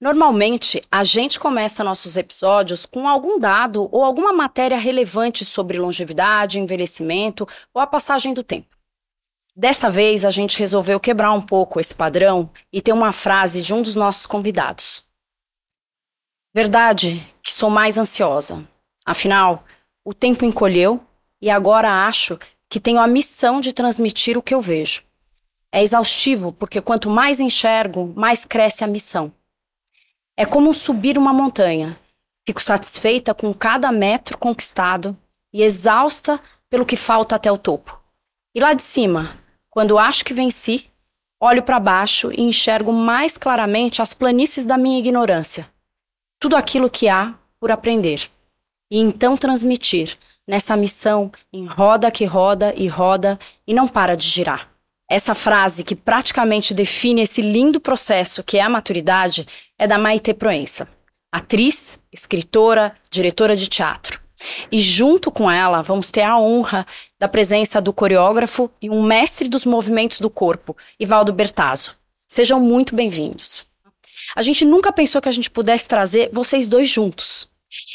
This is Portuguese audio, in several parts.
Normalmente, a gente começa nossos episódios com algum dado ou alguma matéria relevante sobre longevidade, envelhecimento ou a passagem do tempo. Dessa vez, a gente resolveu quebrar um pouco esse padrão e ter uma frase de um dos nossos convidados. Verdade que sou mais ansiosa. Afinal, o tempo encolheu e agora acho que tenho a missão de transmitir o que eu vejo. É exaustivo porque quanto mais enxergo, mais cresce a missão. É como subir uma montanha. Fico satisfeita com cada metro conquistado e exausta pelo que falta até o topo. E lá de cima, quando acho que venci, olho para baixo e enxergo mais claramente as planícies da minha ignorância. Tudo aquilo que há por aprender. E então transmitir nessa missão em roda que roda e roda e não para de girar. Essa frase que praticamente define esse lindo processo que é a maturidade é da Maite Proença, atriz, escritora, diretora de teatro. E junto com ela, vamos ter a honra da presença do coreógrafo e um mestre dos movimentos do corpo, Ivaldo Bertazzo. Sejam muito bem-vindos. A gente nunca pensou que a gente pudesse trazer vocês dois juntos.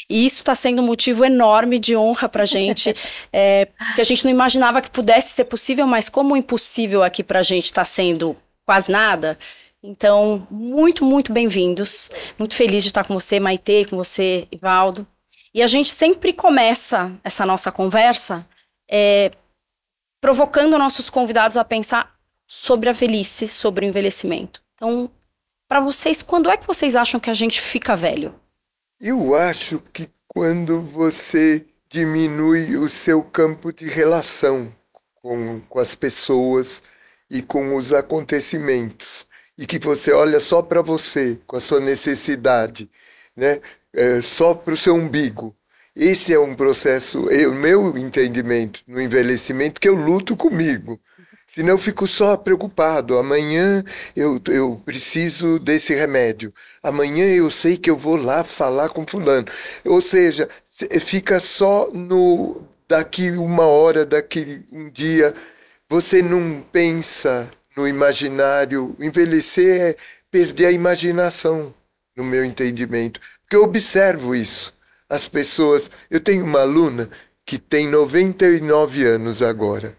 E isso está sendo um motivo enorme de honra para a gente, é, que a gente não imaginava que pudesse ser possível, mas como o impossível aqui para a gente está sendo quase nada. Então, muito, muito bem-vindos. Muito feliz de estar com você, Maite, com você, Ivaldo. E a gente sempre começa essa nossa conversa é, provocando nossos convidados a pensar sobre a velhice, sobre o envelhecimento. Então, para vocês, quando é que vocês acham que a gente fica velho? Eu acho que quando você diminui o seu campo de relação com, com as pessoas e com os acontecimentos, e que você olha só para você, com a sua necessidade, né? É, só para o seu umbigo. Esse é um processo, é o meu entendimento no envelhecimento, que eu luto comigo. Senão eu fico só preocupado. Amanhã eu, eu preciso desse remédio. Amanhã eu sei que eu vou lá falar com fulano. Ou seja, eh, fica só no daqui uma hora, daqui um dia. Você não pensa no imaginário. Envelhecer é perder a imaginação, no meu entendimento. Porque eu observo isso. As pessoas. Eu tenho uma aluna que tem 99 anos agora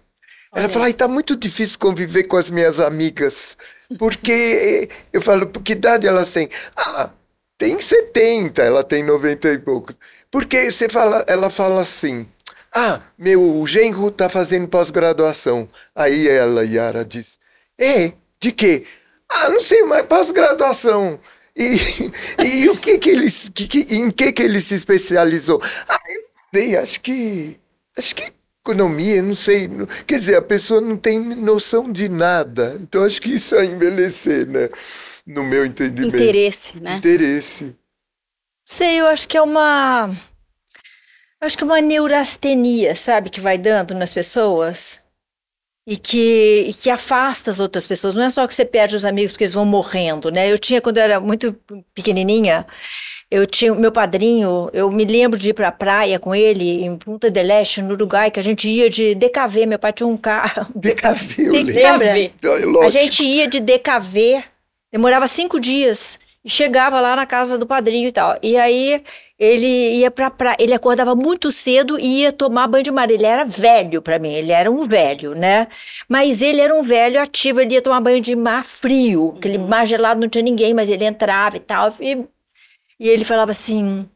ela fala, está muito difícil conviver com as minhas amigas. Porque eu falo, que idade elas têm? Ah, tem 70, ela tem 90 e pouco. Porque você fala, ela fala assim: "Ah, meu genro tá fazendo pós-graduação". Aí ela, Yara, diz: "É, de quê?". "Ah, não sei, mas pós-graduação". E, e o que que ele que, que, em que que ele se especializou? "Ah, eu não sei, acho que acho que economia, não sei. Quer dizer, a pessoa não tem noção de nada. Então acho que isso é envelhecer, né? No meu entendimento. Interesse, né? Interesse. Sei, eu acho que é uma. Acho que é uma neurastenia, sabe, que vai dando nas pessoas e que, e que afasta as outras pessoas. Não é só que você perde os amigos porque eles vão morrendo, né? Eu tinha, quando eu era muito pequenininha, eu tinha meu padrinho, eu me lembro de ir para a praia com ele em Punta del Este, no Uruguai, que a gente ia de DKV, meu pai tinha um carro. DKV, eu lembra? É lógico. A gente ia de DKV, demorava cinco dias e chegava lá na casa do padrinho e tal. E aí ele ia pra praia, ele acordava muito cedo e ia tomar banho de mar. Ele era velho para mim, ele era um velho, né? Mas ele era um velho ativo, ele ia tomar banho de mar frio, aquele uhum. mar gelado não tinha ninguém, mas ele entrava e tal. E e ele falava assim: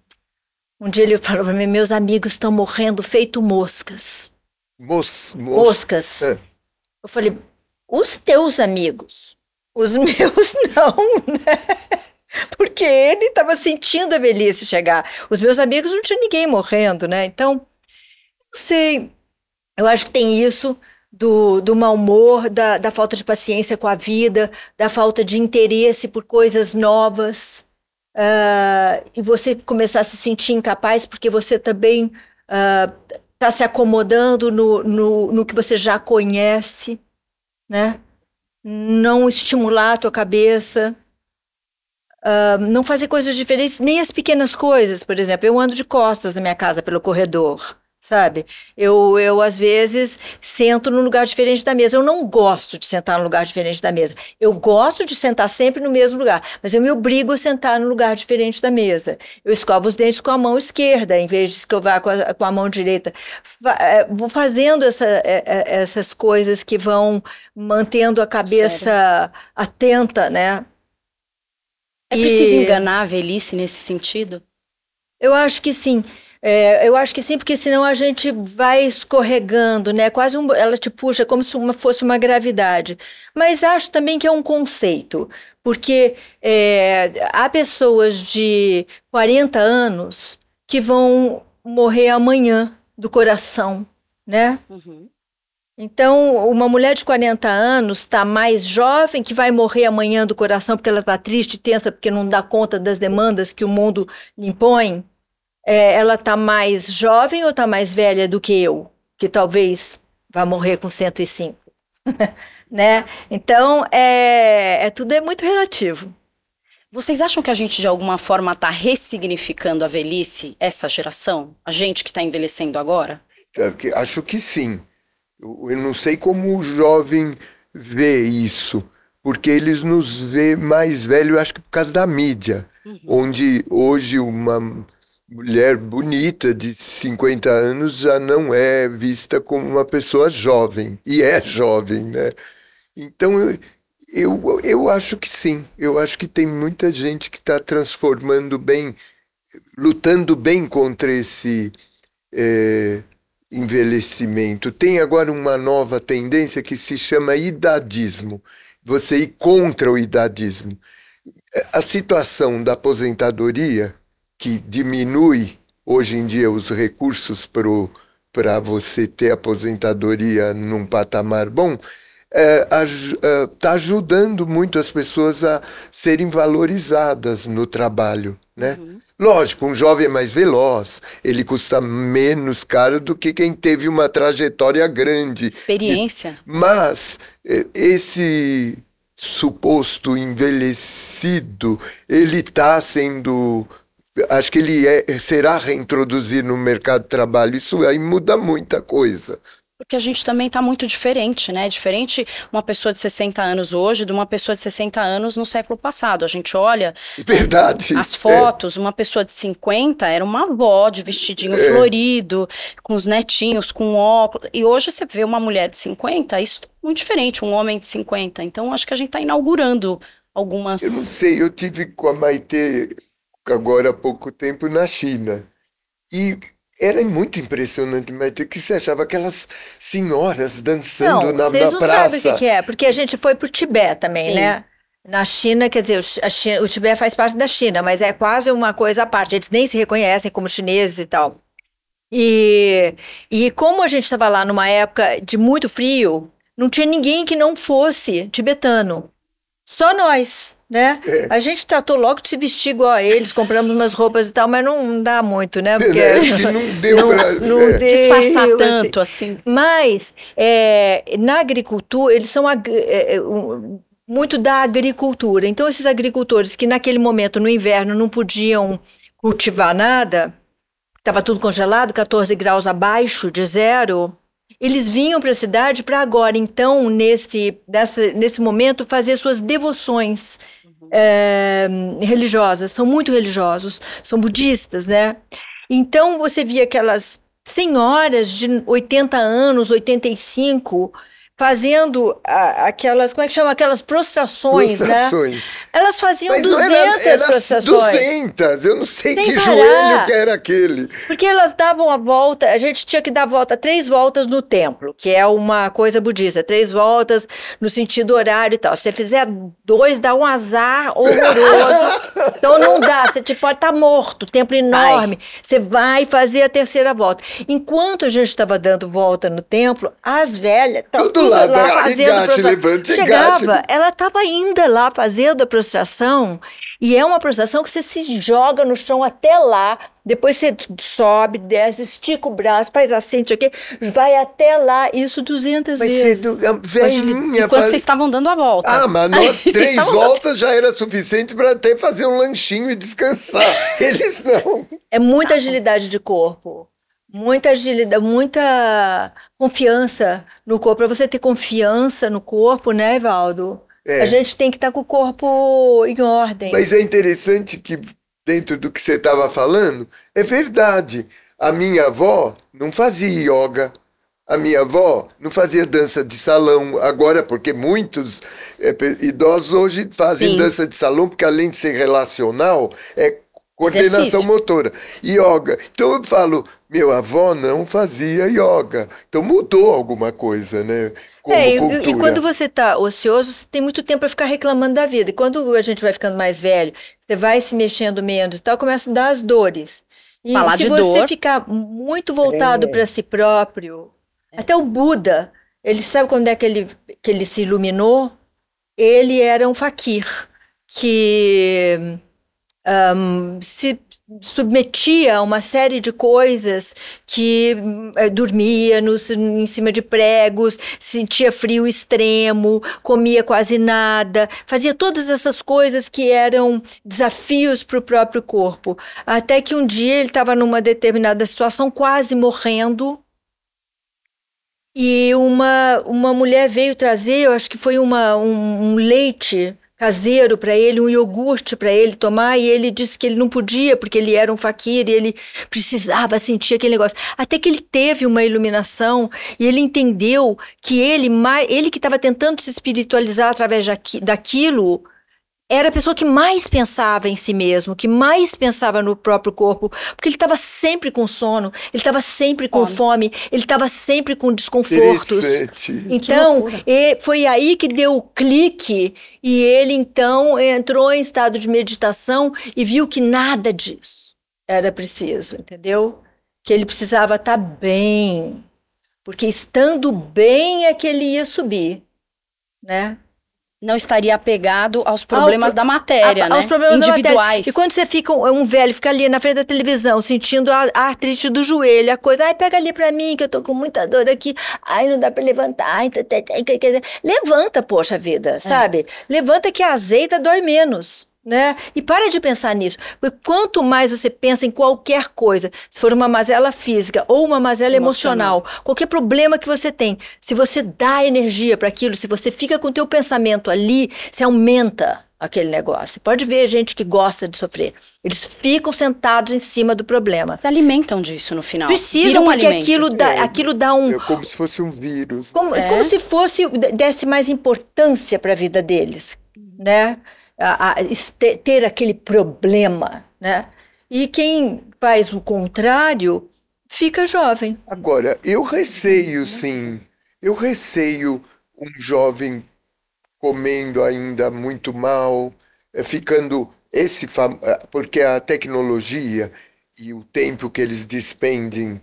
um dia ele falou para mim, meus amigos estão morrendo feito moscas. Mos, mos moscas. É. Eu falei, os teus amigos, os meus não, né? Porque ele estava sentindo a velhice chegar. Os meus amigos não tinha ninguém morrendo, né? Então, não sei. Eu acho que tem isso do, do mau humor, da, da falta de paciência com a vida, da falta de interesse por coisas novas uh, e você começar a se sentir incapaz porque você também está ah, uh, se acomodando no, no, no que você já conhece, né? Não estimular a tua cabeça, Uh, não fazer coisas diferentes, nem as pequenas coisas. Por exemplo, eu ando de costas na minha casa pelo corredor sabe? Eu, eu, às vezes, sento num lugar diferente da mesa. Eu não gosto de sentar num lugar diferente da mesa. Eu gosto de sentar sempre no mesmo lugar, mas eu me obrigo a sentar num lugar diferente da mesa. Eu escovo os dentes com a mão esquerda, em vez de escovar com a, com a mão direita. É, vou fazendo essa, é, é, essas coisas que vão mantendo a cabeça Sério? atenta, né? É preciso e... enganar a velhice nesse sentido? Eu acho que sim. É, eu acho que sim, porque senão a gente vai escorregando, né? Quase um, ela te puxa como se uma, fosse uma gravidade. Mas acho também que é um conceito, porque é, há pessoas de 40 anos que vão morrer amanhã do coração, né? Uhum. Então, uma mulher de 40 anos está mais jovem, que vai morrer amanhã do coração porque ela está triste, tensa, porque não dá conta das demandas que o mundo lhe impõe, é, ela tá mais jovem ou tá mais velha do que eu, que talvez vá morrer com 105, né? Então, é, é, tudo é muito relativo. Vocês acham que a gente, de alguma forma, está ressignificando a velhice, essa geração? A gente que está envelhecendo agora? É, acho que sim. Eu não sei como o jovem vê isso, porque eles nos vê mais velho, acho que por causa da mídia, uhum. onde hoje uma mulher bonita de 50 anos já não é vista como uma pessoa jovem. E é jovem, né? Então, eu, eu, eu acho que sim. Eu acho que tem muita gente que está transformando bem, lutando bem contra esse é, envelhecimento. Tem agora uma nova tendência que se chama idadismo. Você ir contra o idadismo. A situação da aposentadoria que diminui hoje em dia os recursos para você ter aposentadoria num patamar bom, está é, é tá ajudando muito as pessoas a serem valorizadas no trabalho. Né? Uhum. Lógico, um jovem é mais veloz, ele custa menos caro do que quem teve uma trajetória grande. Experiência. Mas é, esse suposto envelhecido, ele está sendo acho que ele é, será reintroduzido no mercado de trabalho. Isso aí muda muita coisa. Porque a gente também está muito diferente, né? Diferente uma pessoa de 60 anos hoje de uma pessoa de 60 anos no século passado. A gente olha Verdade. as é. fotos, é. uma pessoa de 50 era uma avó de vestidinho é. florido, com os netinhos, com óculos. E hoje você vê uma mulher de 50, isso é muito diferente, um homem de 50. Então acho que a gente está inaugurando algumas. Eu não sei, eu tive com a Maite agora há pouco tempo na China. E era muito impressionante, mas que você achava aquelas senhoras dançando não, na, na praça. Vocês não sabem o que, é, porque a gente foi para o Tibete também, Sim. né? Na China, quer dizer, China, o Tibete faz parte da China, mas é quase uma coisa à parte. Eles nem se reconhecem como chineses e tal. E, e como a gente estava lá numa época de muito frio, não tinha ninguém que não fosse tibetano. Só nós, né? É. A gente tratou logo de se vestir igual a eles, compramos umas roupas e tal, mas não dá muito, né? Porque é, acho que não deu não, Não é. deu, disfarçar assim. tanto, assim. assim. Mas, é, na agricultura, eles são é, é, muito da agricultura. Então, esses agricultores que naquele momento, no inverno, não podiam cultivar nada, estava tudo congelado, 14 graus abaixo de zero, eles vinham para a cidade para agora, então, nesse, nessa, nesse momento, fazer suas devoções uhum. é, religiosas. São muito religiosos, são budistas, né? Então, você via aquelas senhoras de 80 anos, 85 fazendo aquelas, como é que chama? Aquelas prostrações, prostrações. né? Elas faziam Mas 200 era, era prostrações. 200, eu não sei Sem que parar. joelho que era aquele. Porque elas davam a volta, a gente tinha que dar a volta, três voltas no templo, que é uma coisa budista, três voltas no sentido horário e tal. Se você fizer dois, dá um azar horroroso. então não dá, você tipo, pode estar tá morto, templo enorme. Ai. Você vai fazer a terceira volta. Enquanto a gente estava dando volta no templo, as velhas... Tá Tudo lá, lá né? fazendo engaste, prostração. Levante, Chegava, ela estava ainda lá fazendo a prostração, e é uma prostração que você se joga no chão até lá, depois você sobe, desce, estica o braço, faz assim, aqui, vai até lá, isso 200 mas vezes. Você, é, velhinha, Enquanto faz... vocês estavam dando a volta. Ah, mas nós, três voltas já era suficiente para até fazer um lanchinho e descansar. Eles não. É muita agilidade de corpo muita agilidade, muita confiança no corpo. Para você ter confiança no corpo, né, Evaldo É. A gente tem que estar tá com o corpo em ordem. Mas é interessante que, dentro do que você estava falando, é verdade. A minha avó não fazia yoga. A minha avó não fazia dança de salão agora, porque muitos eh, idosos hoje fazem Sim. dança de salão, porque além de ser relacional, é Coordenação Exercício. motora. Yoga. Então eu falo, meu avô não fazia yoga. Então mudou alguma coisa, né? é, e, e, quando você está ocioso, você tem muito tempo para ficar reclamando da vida. E quando a gente vai ficando mais velho, você vai se mexendo menos e tal, começa a dar as dores. E Falar se você dor. ficar muito voltado é. para si próprio, é. até o Buda, ele sabe quando é que ele, que ele se iluminou? Ele era um faquir que um, se submetia a uma série de coisas que é, dormia nos, em cima de pregos, sentia frio extremo, comia quase nada, fazia todas essas coisas que eram desafios para o próprio corpo. Até que um dia ele estava numa determinada situação, quase morrendo, e uma, uma mulher veio trazer, eu acho que foi uma, um, um leite caseiro para ele, um iogurte para ele tomar, e ele disse que ele não podia, porque ele era um faquir e ele precisava sentir aquele negócio. Até que ele teve uma iluminação e ele entendeu que ele, ele que estava tentando se espiritualizar através daquilo, era a pessoa que mais pensava em si mesmo, que mais pensava no próprio corpo, porque ele estava sempre com sono, ele estava sempre com fome, fome ele estava sempre com desconfortos. Então, foi aí que deu o clique e ele então entrou em estado de meditação e viu que nada disso era preciso, entendeu? Que ele precisava estar tá bem, porque estando bem é que ele ia subir, né? não estaria apegado aos problemas Ao, da matéria, a, né? Aos problemas individuais. E quando você fica é um, velho, fica ali na frente da televisão, sentindo a, a artrite do joelho, a coisa, ai, pega ali para mim que eu tô com muita dor aqui. Ai, não dá para levantar. Ai, tê, tê, tê, levanta, poxa vida, é. sabe? É. Levanta que azeita dói menos. Né? E para de pensar nisso. Porque quanto mais você pensa em qualquer coisa, se for uma mazela física ou uma mazela emocional, emocional qualquer problema que você tem, se você dá energia para aquilo, se você fica com o teu pensamento ali, se aumenta aquele negócio. Você pode ver gente que gosta de sofrer. Eles ficam sentados em cima do problema. Se alimentam disso no final. Precisam, porque aquilo dá, é, aquilo dá um. É como se fosse um vírus. Como, é. como se fosse desse mais importância para a vida deles, né? a, a, ter aquele problema, né? E quem faz o contrário fica jovem. Agora, eu receio, sim. Eu receio um jovem comendo ainda muito mal, eh, ficando esse fam... Eh, porque a tecnologia e o tempo que eles despendem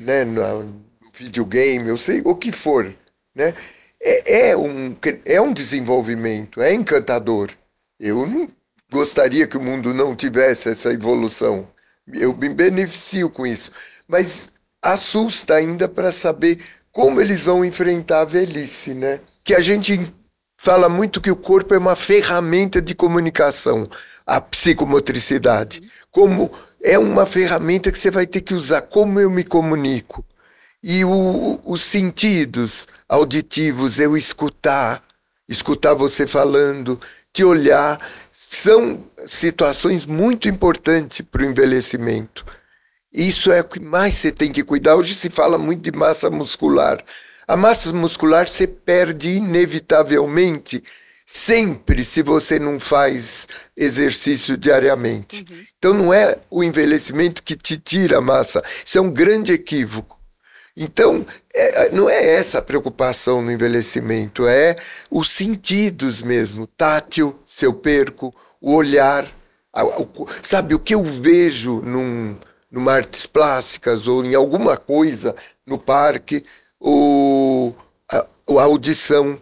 né, no videogame, eu sei o que for, né? É, é, um, é um desenvolvimento, é encantador. Eu não gostaria que o mundo não tivesse essa evolução. Eu me beneficio com isso. Mas assusta ainda para saber como eles vão enfrentar a velhice, né? Que a gente fala muito que o corpo é uma ferramenta de comunicação, a psicomotricidade. Como é uma ferramenta que você vai ter que usar, como eu me comunico. E o, os sentidos auditivos, eu escutar, escutar você falando, te olhar são situações muito importantes para o envelhecimento. Isso é o que mais você tem que cuidar. Hoje se fala muito de massa muscular. A massa muscular você perde inevitavelmente sempre se você não faz exercício diariamente. Uhum. Então não é o envelhecimento que te tira a massa. Isso é um grande equívoco. Então, é, é, não é essa a preocupação no envelhecimento, é os sentidos mesmo, tátil, se eu perco, o olhar, a, a, sabe, o que eu vejo num, numa artes plásticas ou em alguma coisa no parque, ou a, a audição.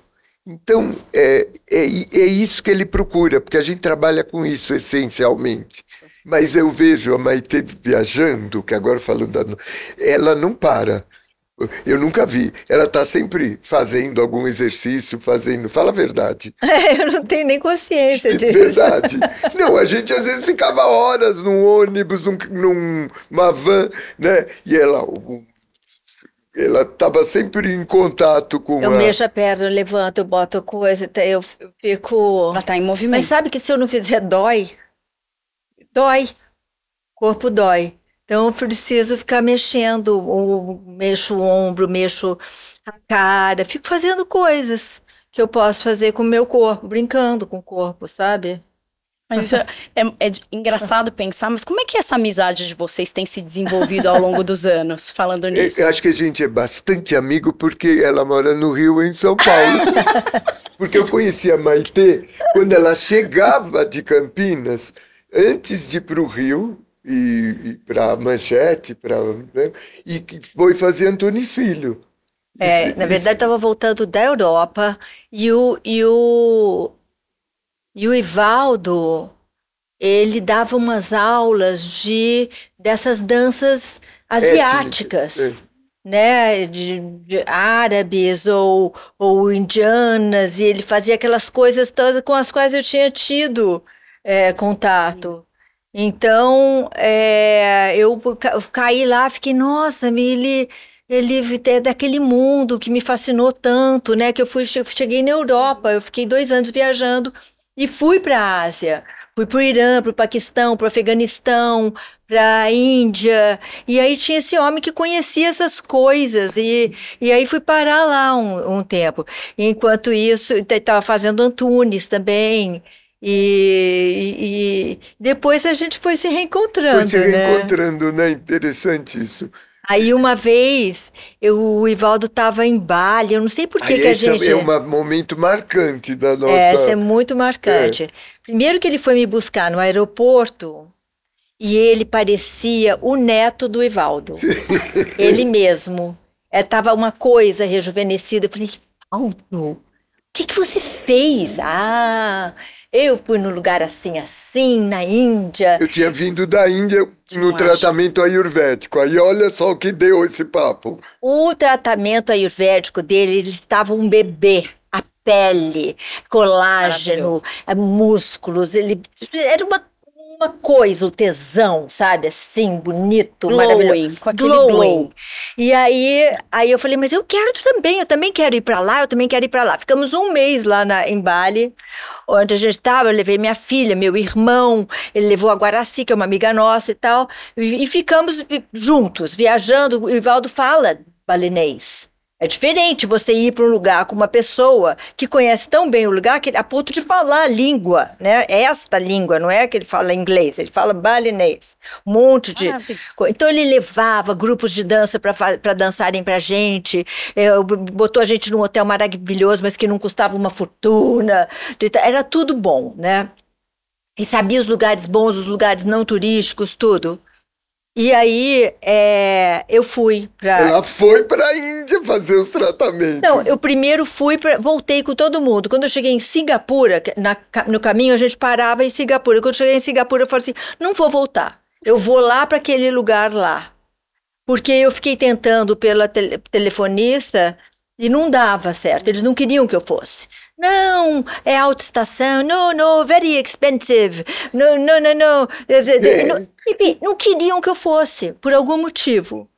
Então, é, é, é, isso que ele procura, porque a gente trabalha com isso essencialmente. Mas eu vejo a Maite viajando, que agora falando, ela não para. Eu nunca vi. Ela está sempre fazendo algum exercício, fazendo. Fala a verdade. É, eu não tenho nem consciência é disso. Verdade. Não, a gente às vezes ficava horas num ônibus, num, numa van, né? E ela. Ela estava sempre em contato com. Eu a... mexo a perna, eu levanto, eu boto coisa, eu fico. Ela está em movimento. Mas sabe que se eu não fizer, dói? Dói. O corpo dói. Então, eu preciso ficar mexendo, ou mexo o ombro, mexo a cara, fico fazendo coisas que eu posso fazer com o meu corpo, brincando com o corpo, sabe? Mas é, é, engraçado pensar, mas como é que essa amizade de vocês tem se desenvolvido ao longo dos anos, falando é, nisso? Eu acho que a gente é bastante amigo porque ela mora no Rio e em São Paulo. porque eu conheci a Maitê quando ela chegava de Campinas, antes de ir para o Rio, e, e para Manchete, para né? e que foi fazer Antunes Filho. É, isso, na verdade estava voltando da Europa e o, e o e o Ivaldo ele dava umas aulas de dessas danças asiáticas. É. né, de, de, árabes ou, ou indianas, e ele fazia aquelas coisas todas com as quais eu tinha tido é, contato. Então, é, eu caí lá, fiquei, nossa, ele, ele é daquele mundo que me fascinou tanto, né? Que eu fui, cheguei na Europa, eu fiquei dois anos viajando e fui para a Ásia. Fui para o Irã, para o Paquistão, para o Afeganistão, para a Índia. E aí tinha esse homem que conhecia essas coisas. E, e aí fui parar lá um, um tempo. Enquanto isso, estava fazendo Antunes também. E, e, depois a gente foi se reencontrando. Foi se né? reencontrando, né? né? Interessante isso. Aí uma vez, eu, o Ivaldo estava em Bali, eu não sei por que, a é gente... é um momento marcante da é, nossa... Essa é muito marcante. É. Primeiro que ele foi me buscar no aeroporto e ele parecia o neto do Ivaldo. ele mesmo. Estava é, uma coisa rejuvenescida. Eu falei, Ivaldo, o que, que você fez? Ah... Eu fui no lugar assim, assim, na Índia. Eu tinha vindo da Índia no acho. tratamento ayurvédico. Aí olha só o que deu esse papo. O tratamento ayurvédico dele, ele estava um bebê a pele, colágeno, músculos. Ele era uma uma coisa, o tesão, sabe? Assim, bonito, glowing, maravilhoso. Com aquele glowing. glowing. E aí, aí eu falei, mas eu quero também, eu também quero ir para lá, eu também quero ir para lá. Ficamos um mês lá na, em Bali, onde a gente estava, eu levei minha filha, meu irmão, ele levou a Guaraci, que é uma amiga nossa e tal, e, e ficamos juntos, viajando. O Ivaldo fala balinês. É diferente você ir para um lugar com uma pessoa que conhece tão bem o lugar que, a ponto de falar a língua, né? É esta língua, não é que ele fala inglês, ele fala balinês. Um monte de. Ah, então ele levava grupos de dança para dançarem para a gente, é, botou a gente num hotel maravilhoso, mas que não custava uma fortuna. Era tudo bom, né? E sabia os lugares bons, os lugares não turísticos, tudo. E aí, é, eu fui pra. Ela foi pra Índia fazer os tratamentos. Não, eu primeiro fui, pra, voltei com todo mundo. Quando eu cheguei em Singapura, na, no caminho a gente parava em Singapura. Quando eu cheguei em Singapura, eu falei assim: não vou voltar. Eu vou lá para aquele lugar lá. Porque eu fiquei tentando pela telefonista e não dava certo. Eles não queriam que eu fosse. Não, é autoestação. No, no, very expensive. No, no, no, no. Eh, é. Enfim, não queriam que eu fosse, por algum motivo.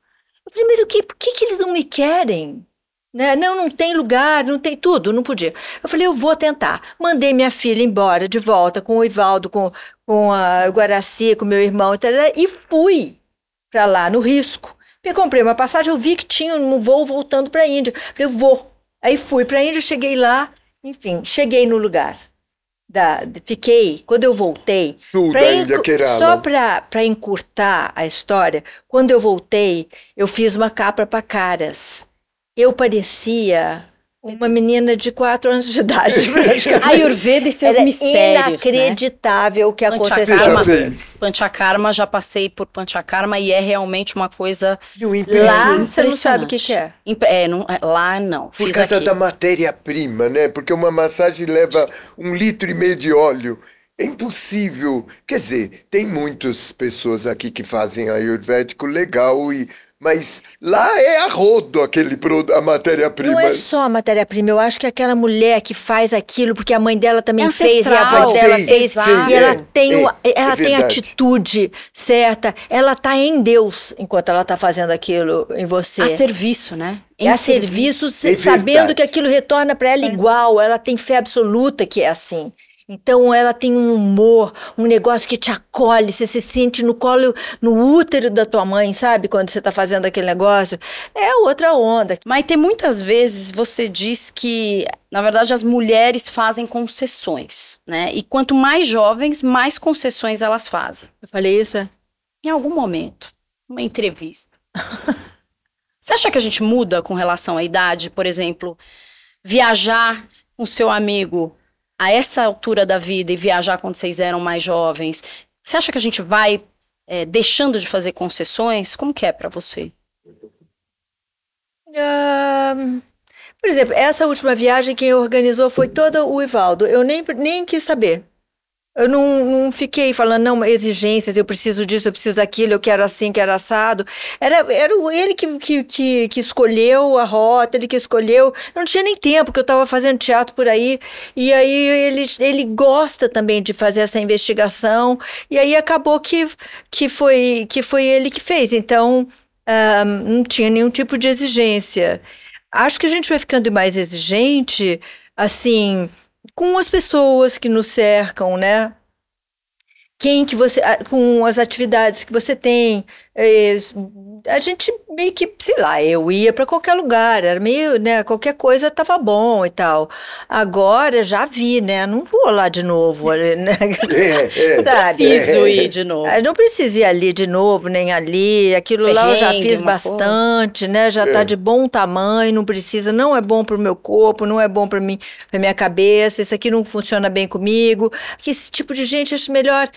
Eu falei, mas o que, por que, que eles não me querem? Né? Não, não tem lugar, não tem tudo, não podia. Eu falei, eu vou tentar. Mandei minha filha embora, de volta, com o Ivaldo, com, com a Guaraci, com meu irmão, e fui para lá, no risco. Eu comprei uma passagem, eu vi que tinha um voo voltando para a Índia. Eu falei, eu vou. Aí fui para a Índia, cheguei lá, enfim, cheguei no lugar. Da, fiquei, quando eu voltei. Sul da Índia, Só para encurtar a história, quando eu voltei, eu fiz uma capa para caras. Eu parecia uma menina de 4 anos de idade, A Ayurveda e seus Era mistérios. Né? Inacreditável o né? que aconteceu. Panchakarma, já passei por Panchakarma e é realmente uma coisa. Não, lá você não sabe o que, que é. é não, é, lá não. Por Fiz causa aqui. da matéria-prima, né? Porque uma massagem leva um litro e meio de óleo. É impossível. Quer dizer, tem muitas pessoas aqui que fazem ayurvédico legal e mas lá é a rodo aquele a matéria-prima. Não é só a matéria-prima, eu acho que é aquela mulher que faz aquilo porque a mãe dela também é fez e a avó dela fez e ela é, tem é, é, ela tem atitude certa, ela tá em Deus enquanto ela tá fazendo aquilo em você. A serviço, né? Em é a serviço, serviço sabendo que aquilo retorna para ela igual, ela tem fé absoluta que é assim. Então ela tem um humor, um negócio que te acolhe, você se sente no colo, no útero da tua mãe, sabe? Quando você tá fazendo aquele negócio. É outra onda. Mas tem muitas vezes você diz que, na verdade, as mulheres fazem concessões, né? E quanto mais jovens, mais concessões elas fazem. Eu falei isso, é? Em algum momento, uma entrevista. você acha que a gente muda com relação à idade, por exemplo, viajar com seu amigo a essa altura da vida e viajar quando vocês eram mais jovens, você acha que a gente vai é, deixando de fazer concessões? Como que é para você? por exemplo, essa última viagem quem organizou foi toda o Ivaldo. Eu nem, nem quis saber. Eu não, não, fiquei falando, não, exigências, eu preciso disso, eu preciso daquilo, eu quero assim, quero assado. Era, era ele que, que, que, que escolheu a rota, ele que escolheu. Eu não tinha nem tempo, que eu estava fazendo teatro por aí. E aí ele, ele gosta também de fazer essa investigação. E aí acabou que, que, foi, que foi ele que fez. Então, ah, não tinha nenhum tipo de exigência. Acho que a gente vai ficando mais exigente, assim com as pessoas que nos cercam, né? quem que você com as atividades que você tem é, a gente meio que sei lá eu ia para qualquer lugar era meio né qualquer coisa tava bom e tal agora já vi né não vou lá de novo é, né? é, é, preciso é, ir de novo eu não preciso ir ali de novo nem ali aquilo Perrengue, lá eu já fiz bastante né já tá é. tá de bom tamanho não precisa não é bom pro meu corpo não é bom para mim para minha cabeça isso aqui não funciona bem comigo que esse tipo de gente acho melhor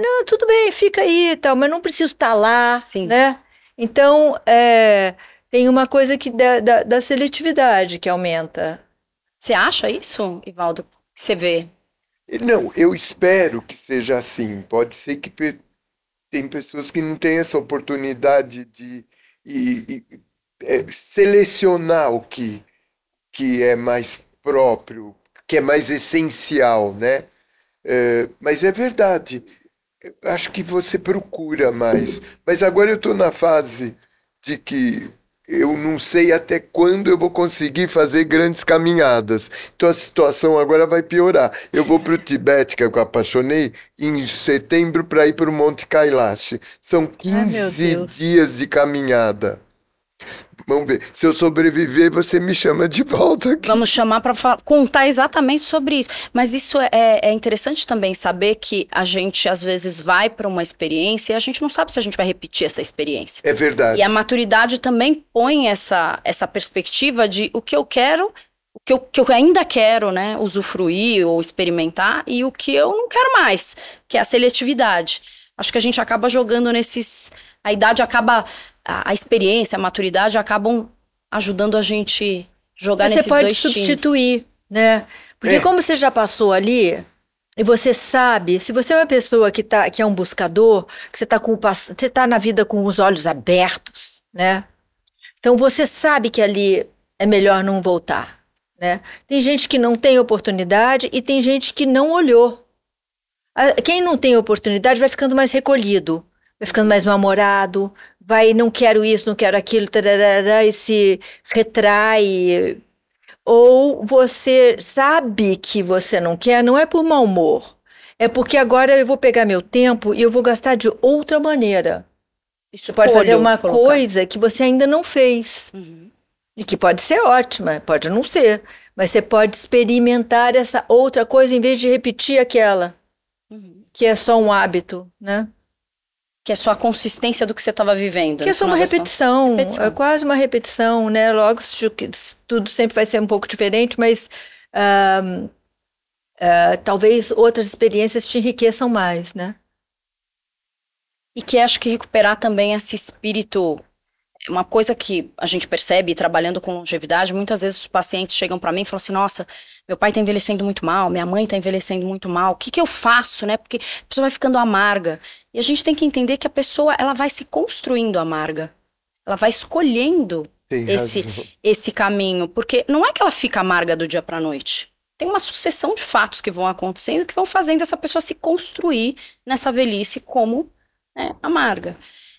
não, tudo bem, fica aí e tal, mas não preciso estar tá lá, Sim. né? Então, é, tem uma coisa que da, da, da seletividade que aumenta. Você acha isso, Ivaldo, você vê? Não, eu espero que seja assim. Pode ser que pe tem pessoas que não têm essa oportunidade de e, e, é, selecionar o que, que é mais próprio, que é mais essencial, né? É, mas é verdade. Acho que você procura mais. Mas agora eu estou na fase de que eu não sei até quando eu vou conseguir fazer grandes caminhadas. Então a situação agora vai piorar. Eu vou para é o Tibete, que eu apaixonei, em setembro para ir para o Monte Kailash. São 15 Ai, dias de caminhada. Vamos ver. Se eu sobreviver, você me chama de volta aqui. Vamos chamar para contar exatamente sobre isso. Mas isso é, é, é, interessante também saber que a gente às vezes vai para uma experiência e a gente não sabe se a gente vai repetir essa experiência. É verdade. E a maturidade também põe essa, essa perspectiva de o que eu quero, o que eu, que eu ainda quero, né, usufruir ou experimentar e o que eu não quero mais, que é a seletividade. Acho que a gente acaba jogando nesses. A idade acaba a, experiência, a maturidade acabam ajudando a gente jogar você nesses dois times. Você pode substituir, né? Porque é. como você já passou ali, e você sabe, se você é uma pessoa que, tá, que é um buscador, que você está você tá na vida com os olhos abertos, né? Então você sabe que ali é melhor não voltar, né? Tem gente que não tem oportunidade e tem gente que não olhou. Quem não tem oportunidade vai ficando mais recolhido vai ficando mais mal-humorado, vai, não quero isso, não quero aquilo, tararara, e se retrai. Ou você sabe que você não quer, não é por mau humor. É porque agora eu vou pegar meu tempo e eu vou gastar de outra maneira. Escolho, você pode fazer uma colocar. coisa que você ainda não fez. Uhum. E que pode ser ótima, pode não ser. Mas você pode experimentar essa outra coisa em vez de repetir aquela. Uhum. Que é só um hábito, né? que é só a consistência do que você estava vivendo. Que é só uma repetição, repetição, é quase uma repetição, né? Logo, tudo sempre vai ser um pouco diferente, mas uh, uh, talvez outras experiências te enriqueçam mais, né? E que acho que recuperar também esse espírito uma coisa que a gente percebe trabalhando com longevidade, muitas vezes os pacientes chegam para mim e falam assim: nossa, meu pai está envelhecendo muito mal, minha mãe está envelhecendo muito mal, o que, que eu faço, né? Porque a pessoa vai ficando amarga. E a gente tem que entender que a pessoa ela vai se construindo amarga, ela vai escolhendo esse, esse caminho, porque não é que ela fica amarga do dia para noite. Tem uma sucessão de fatos que vão acontecendo que vão fazendo essa pessoa se construir nessa velhice como né, amarga.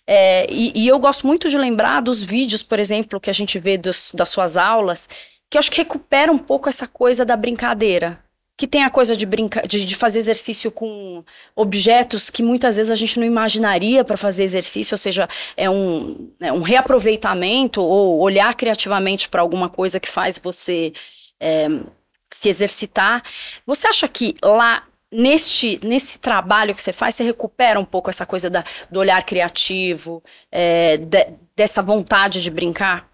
É, e, e, eu gosto muito de lembrar dos vídeos, por exemplo, que a gente vê dos, das suas aulas, que eu acho que recupera um pouco essa coisa da brincadeira. Que tem a coisa de, brincar, de, de fazer exercício com objetos que muitas vezes a gente não imaginaria para fazer exercício, ou seja, é um, é um reaproveitamento ou olhar criativamente para alguma coisa que faz você é, se exercitar. Você acha que lá neste nesse trabalho que você faz, você recupera um pouco essa coisa da, do olhar criativo, é, de, dessa vontade de brincar?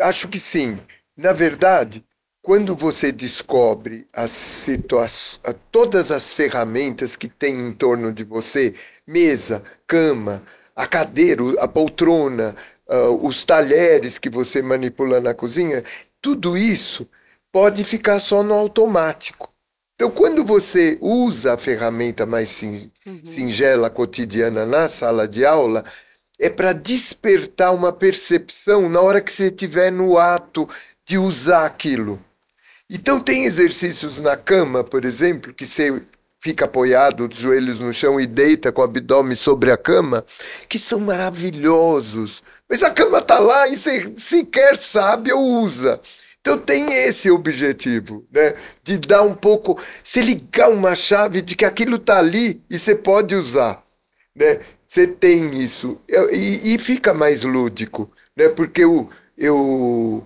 Acho que sim. Na verdade, quando você descobre as situações, todas as ferramentas que tem em torno de você, mesa, cama, a cadeira, a poltrona, uh, os talheres que você manipula na cozinha, tudo isso pode ficar só no automático. Então, quando você usa a ferramenta mais uhum. singela, cotidiana, na sala de aula, é para despertar uma percepção na hora que você estiver no ato de usar aquilo. Então, tem exercícios na cama, por exemplo, que você fica apoiado, os joelhos no chão e deita com o abdômen sobre a cama, que são maravilhosos. Mas a cama está lá e você sequer sabe ou usa. Então tem esse objetivo, né? De dar um pouco, se ligar uma chave de que aquilo tá ali e você pode usar, né? Você tem isso e, e, fica mais lúdico, né? Porque eu eu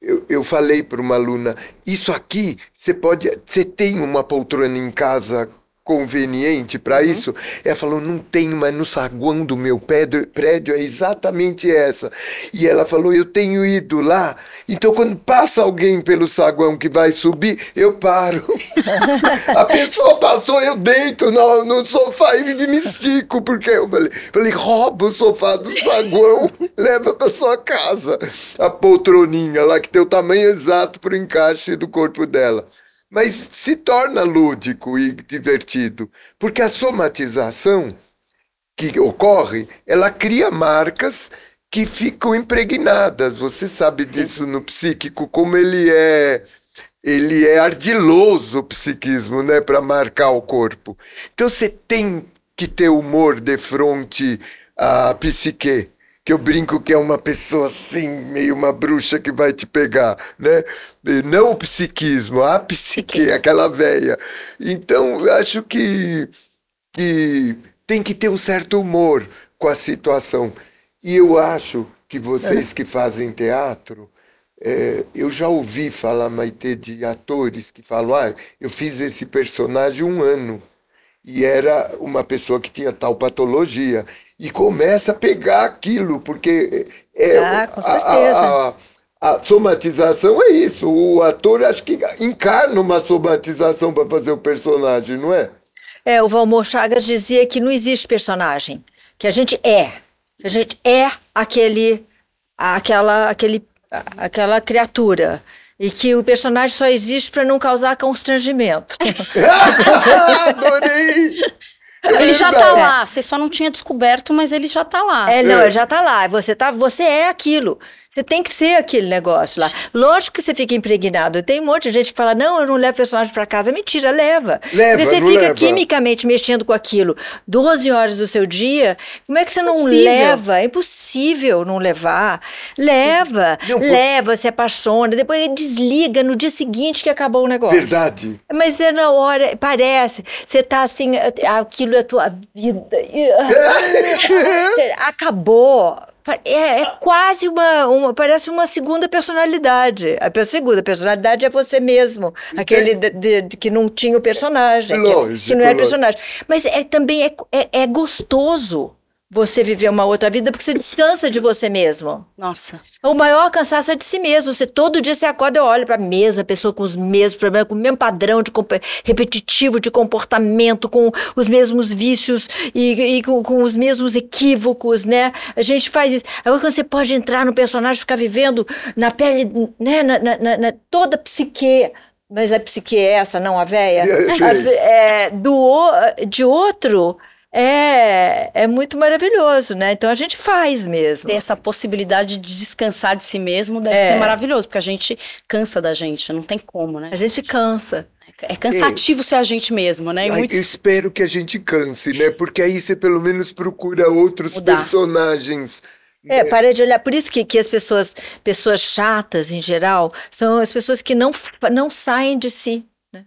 eu, eu falei para uma aluna, isso aqui você pode, você tem uma poltrona em casa conveniente para uhum. isso, ela falou, não tenho, mas no saguão do meu prédio, prédio é exatamente essa. E ela falou, eu tenho ido lá, então quando passa alguém pelo saguão que vai subir, eu paro. a pessoa passou, eu deito no, no sofá e me estico, porque eu falei, falei rouba o sofá do saguão, leva para sua casa. A poltroninha lá, que tem o tamanho exato para o encaixe do corpo dela mas se torna lúdico e divertido, porque a somatização que ocorre, ela cria marcas que ficam impregnadas. Você sabe Sim. disso no psíquico, como ele é ele é ardiloso o psiquismo, né, para marcar o corpo. Então você tem que ter humor de frente à psique que eu brinco que é uma pessoa assim, meio uma bruxa que vai te pegar, né? Não o psiquismo, a psique, aquela veia. Então, eu acho que, que tem que ter um certo humor com a situação. E eu acho que vocês é. que fazem teatro, é, eu já ouvi falar, Maite, de atores que falam: ah, eu fiz esse personagem um ano. E era uma pessoa que tinha tal patologia e começa a pegar aquilo, porque é, ah, com certeza. A, a, a somatização é isso. O ator acho que encarna uma somatização para fazer o personagem, não é? É, o Valmor Chagas dizia que não existe personagem, que a gente é, que a gente é aquele, aquela, aquele, aquela criatura. E que o personagem só existe para não causar constrangimento. Adorei! Ele já tá então. lá. Você só não tinha descoberto, mas ele já tá lá. É, não, é. ele já tá lá. Você, tá, você é aquilo. Você tem que ser aquele negócio lá. Lógico que você fica impregnado. Tem um monte de gente que fala: não, eu não levo personagem para casa. Mentira, leva. leva Porque você fica leva. quimicamente mexendo com aquilo 12 horas do seu dia. Como é que você não leva? É impossível não levar. Leva, não, leva, por... se apaixona, depois desliga no dia seguinte que acabou o negócio. Verdade. Mas é na hora, parece. Você tá assim, ah, aquilo é a tua vida. acabou é, é ah. quase uma, uma, Parece uma segunda personalidade. A segunda personalidade é você mesmo. Entendi. Aquele de, de, de, que não tinha o personagem. É, lógico, que, que não era é personagem. Mas é, também é, é, é gostoso você viver uma outra vida, porque você descansa de você mesmo. Nossa. O maior cansaço é de si mesmo. Você todo dia você acorda, e olha para a mesma pessoa com os mesmos problemas, com o mesmo padrão de repetitivo de comportamento, com os mesmos vícios e, e com, com, os mesmos equívocos, né? A gente faz isso. Agora quando você pode entrar no personagem, ficar vivendo na pele, né, na, na, na, na toda a psique, mas a psique é essa, não a véia, é, a, é, do, de outro é, é muito maravilhoso, né? Então a gente faz mesmo. Ter essa possibilidade de descansar de si mesmo deve é. ser maravilhoso, porque a gente cansa da gente, não tem como, né? A gente cansa. É, é cansativo é. ser a gente mesmo, né? Ai, muito... Eu espero que a gente canse, né? Porque aí você pelo menos procura outros Mudar. personagens. É, né? para de olhar. Por isso que, que as pessoas, pessoas chatas em geral, são as pessoas que não, não saem de si. Né?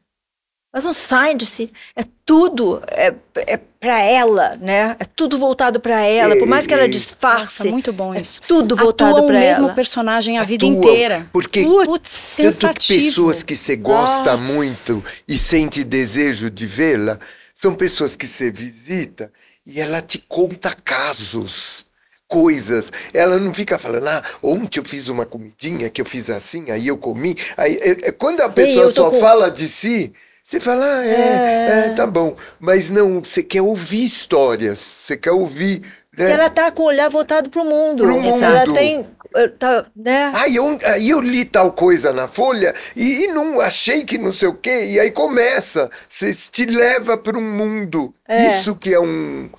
Elas não saem de si. É tudo. É, é para ela, né? É tudo voltado para ela, por mais que ela é, é, é. disfarce. muito bom isso. É tudo voltado para ela. o mesmo personagem a vida inteira. Porque Putz, tanto sensativo. pessoas que você gosta Nossa. muito e sente desejo de vê-la, são pessoas que você visita e ela te conta casos coisas. Ela não fica falando, ah, ontem eu fiz uma comidinha que eu fiz assim, aí eu comi. Aí, quando a pessoa só com... fala de si, você fala, ah, é, é, é, tá bom. Mas não, você quer ouvir histórias, você quer ouvir né? Ela tá com o olhar voltado pro mundo. Pro mundo. Ela tem. Eh, tá, né? aí, eu, aí eu li tal coisa na Folha e, e, não achei que não sei o quê. E aí começa. Você te leva para um mundo. É. Isso que é um,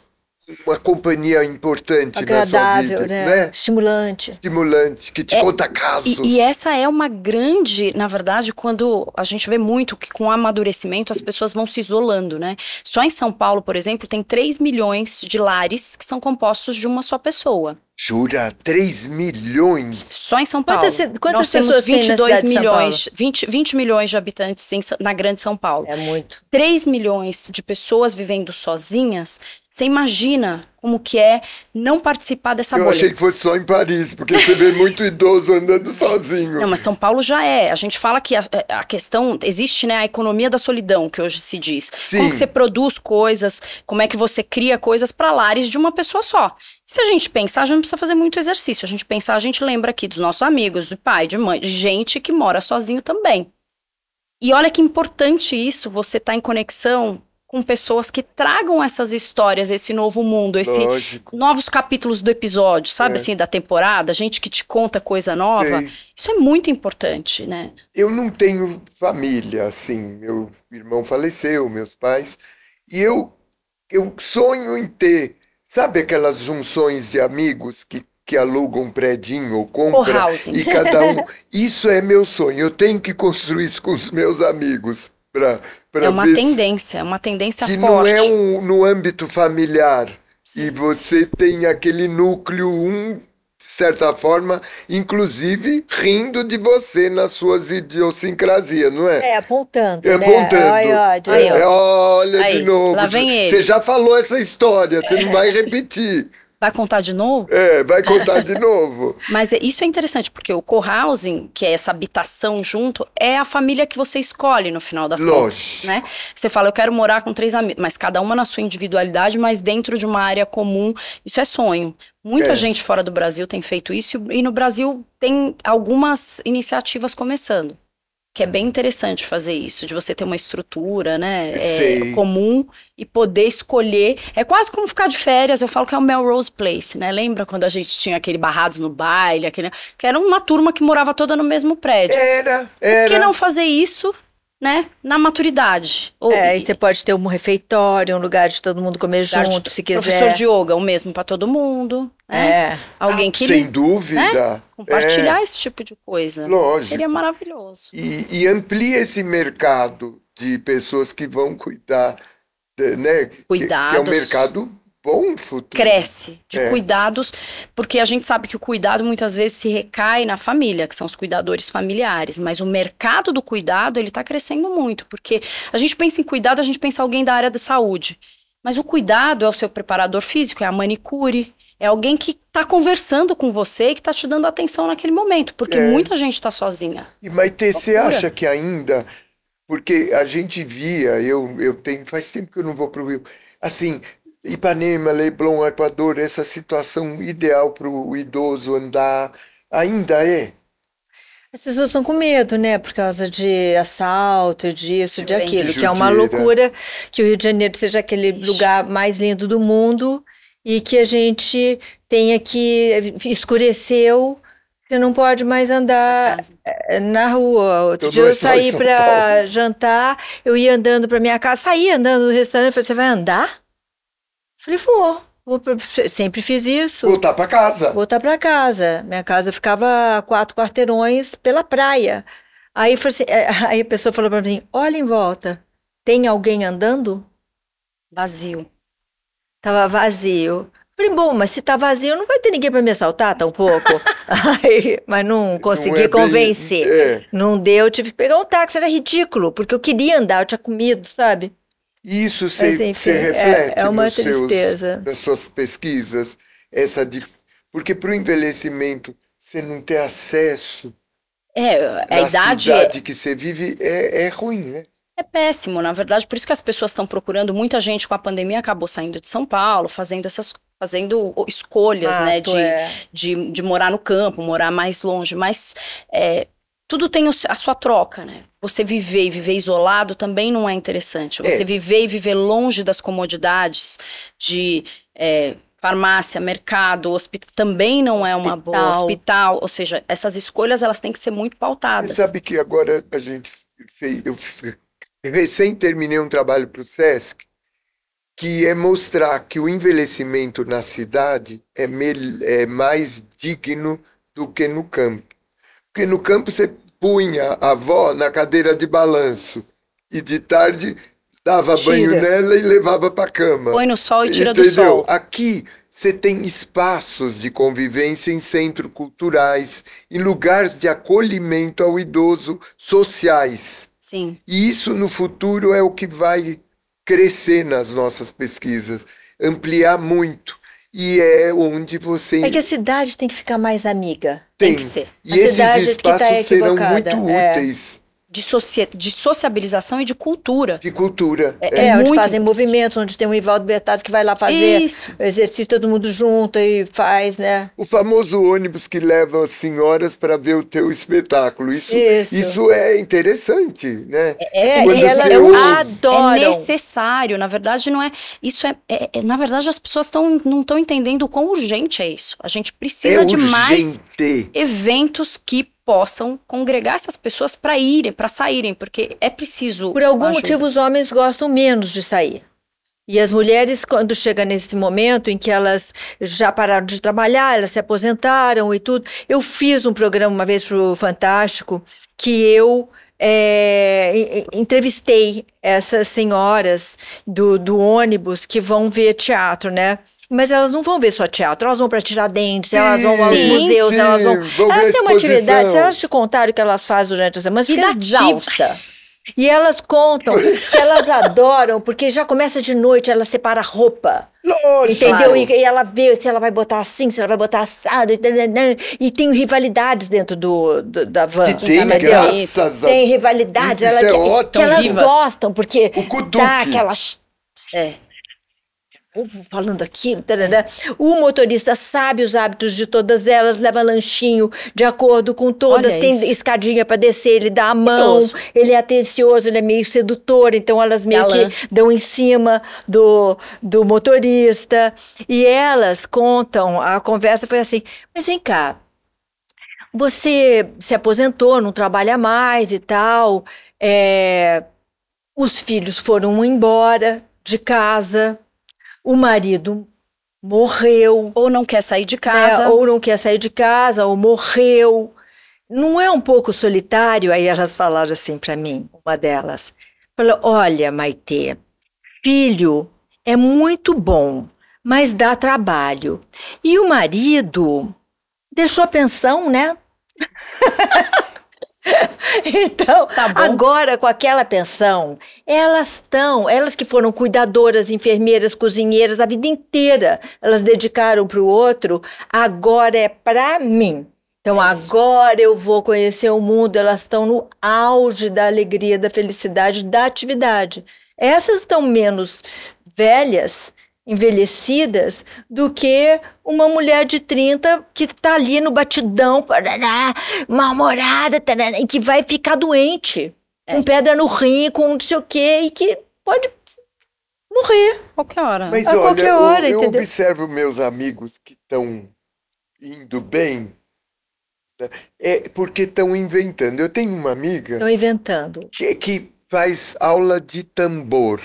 uma companhia importante né, agradável, na sua vida, né? né? Estimulante. Estimulante, que te é, conta casos. E, e, essa é uma grande, na verdade, quando a gente vê muito que com o amadurecimento as pessoas vão se isolando, né? Só em São Paulo, por exemplo, tem 3 milhões de lares que são compostos de uma só pessoa. Jura? 3 milhões? Só em São Paulo. Quantas, quantas Nós pessoas temos 22 tem milhões, 20, 20 milhões de habitantes em, na Grande São Paulo. É muito. 3 milhões de pessoas vivendo sozinhas você imagina como que é não participar dessa Eu bolha. Eu achei que fosse só em Paris, porque você vê muito idoso andando sozinho. Não, mas São Paulo já é. A gente fala que a, é, a questão... Existe né, a economia da solidão, que hoje se diz. Sim. Como que você produz coisas, como é que você cria coisas para lares de uma pessoa só. Se a gente pensar, a gente não precisa fazer muito exercício. A gente pensar, a gente lembra aqui dos nossos amigos, do pai, de mãe, de gente que mora sozinho também. E olha que importante isso, você estar tá em conexão com pessoas que tragam essas histórias, esse novo mundo, esses novos capítulos do episódio, sabe é. assim, da temporada, gente que te conta coisa nova. Isso é muito importante, né? Eu não tenho família, assim, meu irmão faleceu, meus pais, e eu eu sonho em ter, sabe aquelas junções de amigos que que alugam um predinho ou compram e cada um. Isso é meu sonho. Eu tenho que construir isso com os meus amigos para É uma ver tendência, é uma tendência que forte. Que não é um, no âmbito familiar. Sim. E você tem aquele núcleo um de certa forma, inclusive rindo de você nas suas idiosincrasias, não é? É, apontando. É, né? apontando. olha é, Aí, de novo. Você já falou essa história, você não vai repetir. Vai contar de novo? É, vai contar de novo. Mas é, isso é interessante, porque o co-housing, que é essa habitação junto, é a família que você escolhe no final das Lógico. contas. Né? Você fala, eu quero morar com três amigos, mas cada uma na sua individualidade, mas dentro de uma área comum. Isso é sonho. Muita é. gente fora do Brasil tem feito isso, e no Brasil tem algumas iniciativas começando que é bem interessante fazer isso, de você ter uma estrutura, né, é, comum e poder escolher. É quase como ficar de férias, eu falo que é o Melrose Place, né? Lembra quando a gente tinha aquele barrados no baile, aquele, que era uma turma que morava toda no mesmo prédio. Era, era. Por que não fazer isso né, na maturidade. Ou, é, e você pode ter um refeitório, um lugar de todo mundo comer junto, de, se quiser. Professor de yoga, o mesmo para todo mundo. Né? É. Alguém que. Sem dúvida. Né? Compartilhar é. esse tipo de coisa. Lógico. Seria maravilhoso. E, e amplia esse mercado de pessoas que vão cuidar, né? Cuidados. Que, que é um mercado bom futuro. Cresce de é. cuidados, porque a gente sabe que o cuidado muitas vezes se recai na família, que são os cuidadores familiares, mas o mercado do cuidado, ele tá crescendo muito, porque a gente pensa em cuidado, a gente pensa alguém da área da saúde. Mas o cuidado é o seu preparador físico, é a manicure, é alguém que está conversando com você e que está te dando atenção naquele momento, porque é. muita gente está sozinha. E Maite, você acha que ainda porque a gente via, eu, eu tenho, faz tempo que eu não vou para o Rio, assim, Ipanema, Leblon, Equador, essa situação ideal para o idoso andar, ainda é? As pessoas estão com medo, né? Por causa de assalto, disso, de aquilo, que é uma loucura que o Rio de Janeiro seja aquele Ixi. lugar mais lindo do mundo e que a gente tenha que. escureceu. Você não pode mais andar eh, na rua. Outro então dia eu é saí para jantar, eu ia andando para minha casa, saí andando do restaurante, falei, você vai andar? Falei, vou. vou pra... Sempre fiz isso. Voltar para casa. Voltar para casa. Minha casa ficava quatro quarteirões pela praia. Aí, assim, eh, aí a pessoa falou para mim: assim, olha em volta, tem alguém andando? Vazio. Tava vazio. Falei, bom, mas se tá vazio, não vai ter ninguém para me assaltar tampouco. Aí, mas não consegui não é convencer. Bem, é. Não deu, tive que pegar um táxi, era ridículo, porque eu queria andar, eu tinha comido, sabe? Isso se, Mas, enfim, se reflete é, é nos tristeza. Seus, nas suas pesquisas, essa porque para o envelhecimento você não ter acesso é, é a idade... cidade que você vive é, é ruim, né? É péssimo, na verdade, por isso que as pessoas estão procurando, muita gente com a pandemia acabou saindo de São Paulo, fazendo essas fazendo escolhas, ah, né, de, é. de, de, morar no campo, morar mais longe, mas é, tudo tem a sua troca, né? Você viver e viver isolado também não é interessante. Você é. viver e viver longe das comodidades de é, farmácia, mercado, hospital, também não é uma boa. Hospital, ou seja, essas escolhas elas têm que ser muito pautadas. Você sabe que agora a gente fez, eu recém terminei um trabalho para o Sesc que é mostrar que o envelhecimento na cidade é, é mais digno do que no campo. Porque no campo você punha a avó na cadeira de balanço e de tarde dava tira. banho nela e levava para cama. Põe no sol e tira Entendeu? do sol. Aqui você tem espaços de convivência em centros culturais, em lugares de acolhimento ao idoso, sociais. Sim. E isso no futuro é o que vai crescer nas nossas pesquisas, ampliar muito e é onde você. É que a cidade tem que ficar mais amiga. Tem, tem que ser. E a esses é tá espaços tá serão muito é. úteis de, socia de sociabilização e de cultura. De cultura. É, é, é onde muito... fazem movimentos, onde tem o Ivaldo Bertazzi que vai lá fazer Isso. exercício, todo mundo junto e faz, né? O famoso ônibus que leva as senhoras para ver o teu espetáculo. Isso, isso. isso é interessante, né? É, é Quando e elas eu... adoram. É necessário, na verdade não é... Isso é... é, é na verdade as pessoas tão, não estão entendendo o quão urgente é isso. A gente precisa é de mais eventos que possam congregar essas pessoas para irem, para saírem, porque é preciso. Por algum ajuda. motivo, os homens gostam menos de sair. E as mulheres, quando chega nesse momento em que elas já pararam de trabalhar, elas se aposentaram e tudo. Eu fiz um programa uma vez o Fantástico que eu é, entrevistei essas senhoras do, do ônibus que vão ver teatro, né? Mas elas não vão ver só teatro, elas vão para Tiradentes, elas vão aos sim, museus, sim, elas vão. vão elas têm uma atividade, se elas te contarem o que elas fazem durante a semana, fica Vida exausta. E elas contam que elas adoram, porque já começa de noite, ela separa roupa. Lógico. Entendeu? E, e, ela vê se ela vai botar assim, se ela vai botar assado. E, né, né, né, e tem rivalidades dentro do, do da van. E tem, tá, graças tem a... rivalidades. Isso ela, é que, ótimo. Que elas Vivas. gostam, porque o cutuque. dá aquelas... É povo falando aquilo, tarará. Né, é. né, o motorista sabe os hábitos de todas elas, leva lanchinho de acordo com todas, Olha tem isso. escadinha para descer, ele dá a mão, ele é atencioso, ele é meio sedutor, então elas meio Galã. que dão em cima do, do motorista. E elas contam, a conversa foi assim, mas vem cá, você se aposentou, não trabalha mais e tal, é, os filhos foram embora de casa, o marido morreu. Ou não quer sair de né, casa. Né? Ou não quer sair de casa, ou morreu. Não é um pouco solitário? Aí elas falaram assim para mim, uma delas. Falou: Olha, Maitê, filho é muito bom, mas dá trabalho. E o marido deixou a pensão, né? então, tá agora com aquela pensão, elas estão, elas que foram cuidadoras, enfermeiras, cozinheiras a vida inteira, elas dedicaram para o outro, agora é para mim. Então é agora eu vou conhecer o mundo, elas estão no auge da alegria, da felicidade, da atividade. Essas estão menos velhas envelhecidas do que uma mulher de 30 que está ali no batidão, mal-humorada, e que vai ficar doente, é. com pedra no rim, com não sei o quê, e que pode morrer. Qualquer hora. Mas a olha, qualquer hora, eu, eu observo meus amigos que estão indo bem, é porque estão inventando. Eu tenho uma amiga... Estão inventando. Que, que faz aula de tambor.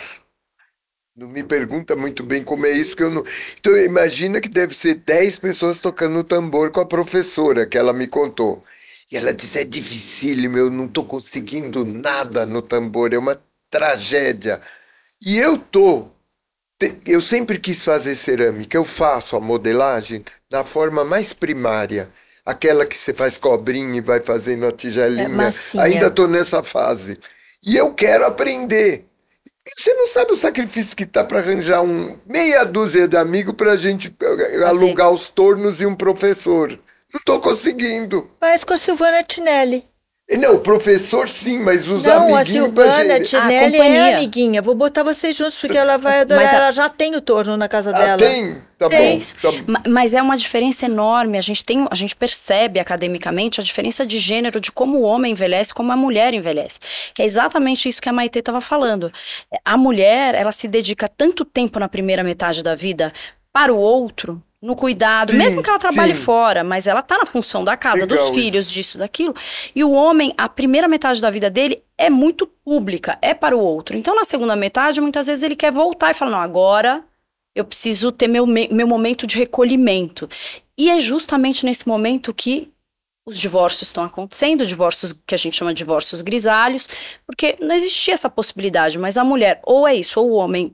Não me pergunta muito bem como é isso que eu não. Então imagina que deve ser 10 pessoas tocando tambor com a professora que ela me contou. E ela disse: "É dificílimo, eu não estou conseguindo nada no tambor, é uma tragédia". E eu tô eu sempre quis fazer cerâmica, eu faço a modelagem na forma mais primária, aquela que você faz cobrinha e vai fazendo a tigelinha. É Ainda estou nessa fase. E eu quero aprender. Você não sabe o sacrifício que tá para arranjar um meia dúzia de amigo pra gente assim. alugar os tornos e um professor. Não tô conseguindo. Mas com a Silvana Tinelli. Eh, não, professor sim, mas os não, amiguinhos... Não, a Silvana a Tinelli é amiguinha. Vou botar vocês juntos porque ela vai adorar. A... Ela já tem o torno na casa ah, dela. tem? Tá tem. bom. Tá... Mas é uma diferença enorme. A gente, tem, a gente percebe academicamente a diferença de gênero de como o homem envelhece como a mulher envelhece. Que é exatamente isso que a Maite estava falando. A mulher, ela se dedica tanto tempo na primeira metade da vida para o outro no cuidado, sim, mesmo que ela trabalhe sim. fora, mas ela tá na função da casa, Legal dos filhos, isso. disso, daquilo. E o homem, a primeira metade da vida dele é muito pública, é para o outro. Então, na segunda metade, muitas vezes ele quer voltar e fala: não, agora eu preciso ter meu, meu momento de recolhimento. E é justamente nesse momento que os divórcios estão acontecendo, divórcios que a gente chama de divórcios grisalhos, porque não existia essa possibilidade, mas a mulher, ou é isso, ou o homem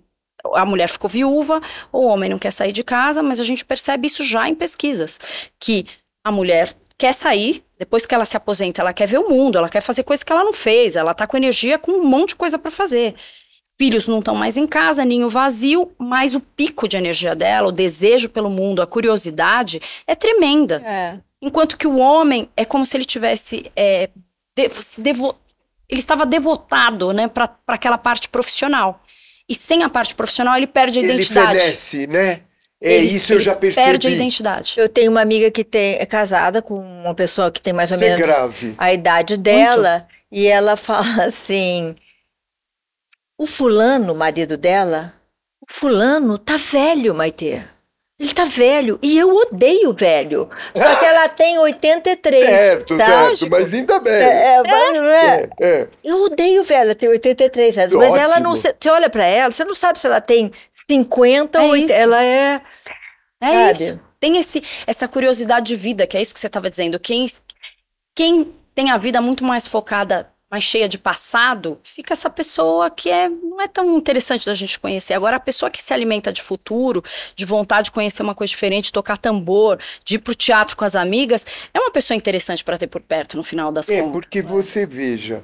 a mulher ficou viúva, o homem não quer sair de casa, mas a gente percebe isso já em pesquisas, que a mulher quer sair, depois que ela se aposenta, ela quer ver o mundo, ela quer fazer coisas que ela não fez, ela tá com energia com um monte de coisa para fazer. Filhos não estão mais em casa, ninho vazio, mas o pico de energia dela, o desejo pelo mundo, a curiosidade é tremenda. É. Enquanto que o homem é como se ele tivesse é, ele estava devotado, né, para aquela parte profissional. E sem a parte profissional, ele perde a identidade. Ele fenece, né? É ele, isso, eu já percebi. Perde a identidade. Eu tenho uma amiga que tem, é casada com uma pessoa que tem mais ou é menos grave. a idade dela. Muito. E ela fala assim: o fulano, marido dela, o fulano tá velho, Maite. Ele tá velho. E eu odeio velho. Só que ela tem 83. Certo, tá? certo. Mas ainda bem. É, é, mas, é. é. é. Eu odeio velho. Ela tem 83 anos. Mas ela não. Você olha pra ela, você não sabe se ela tem 50 é ou 80. Ela é. É sabe? isso. Tem esse, essa curiosidade de vida, que é isso que você estava dizendo. Quem, quem tem a vida muito mais focada mais cheia de passado, fica essa pessoa que é, não é tão interessante da gente conhecer. Agora, a pessoa que se alimenta de futuro, de vontade de conhecer uma coisa diferente, tocar tambor, de ir pro teatro com as amigas, é uma pessoa interessante para ter por perto no final das é, contas. É, porque né? você veja,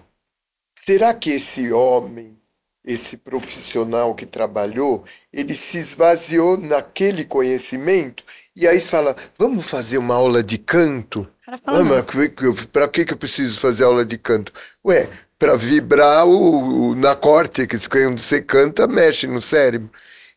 será que esse homem esse profissional que trabalhou, ele se esvaziou naquele conhecimento e aí fala: vamos fazer uma aula de canto? Ah, para que, que eu preciso fazer aula de canto? Ué, para vibrar o, o, na córtex, quando você canta, mexe no cérebro.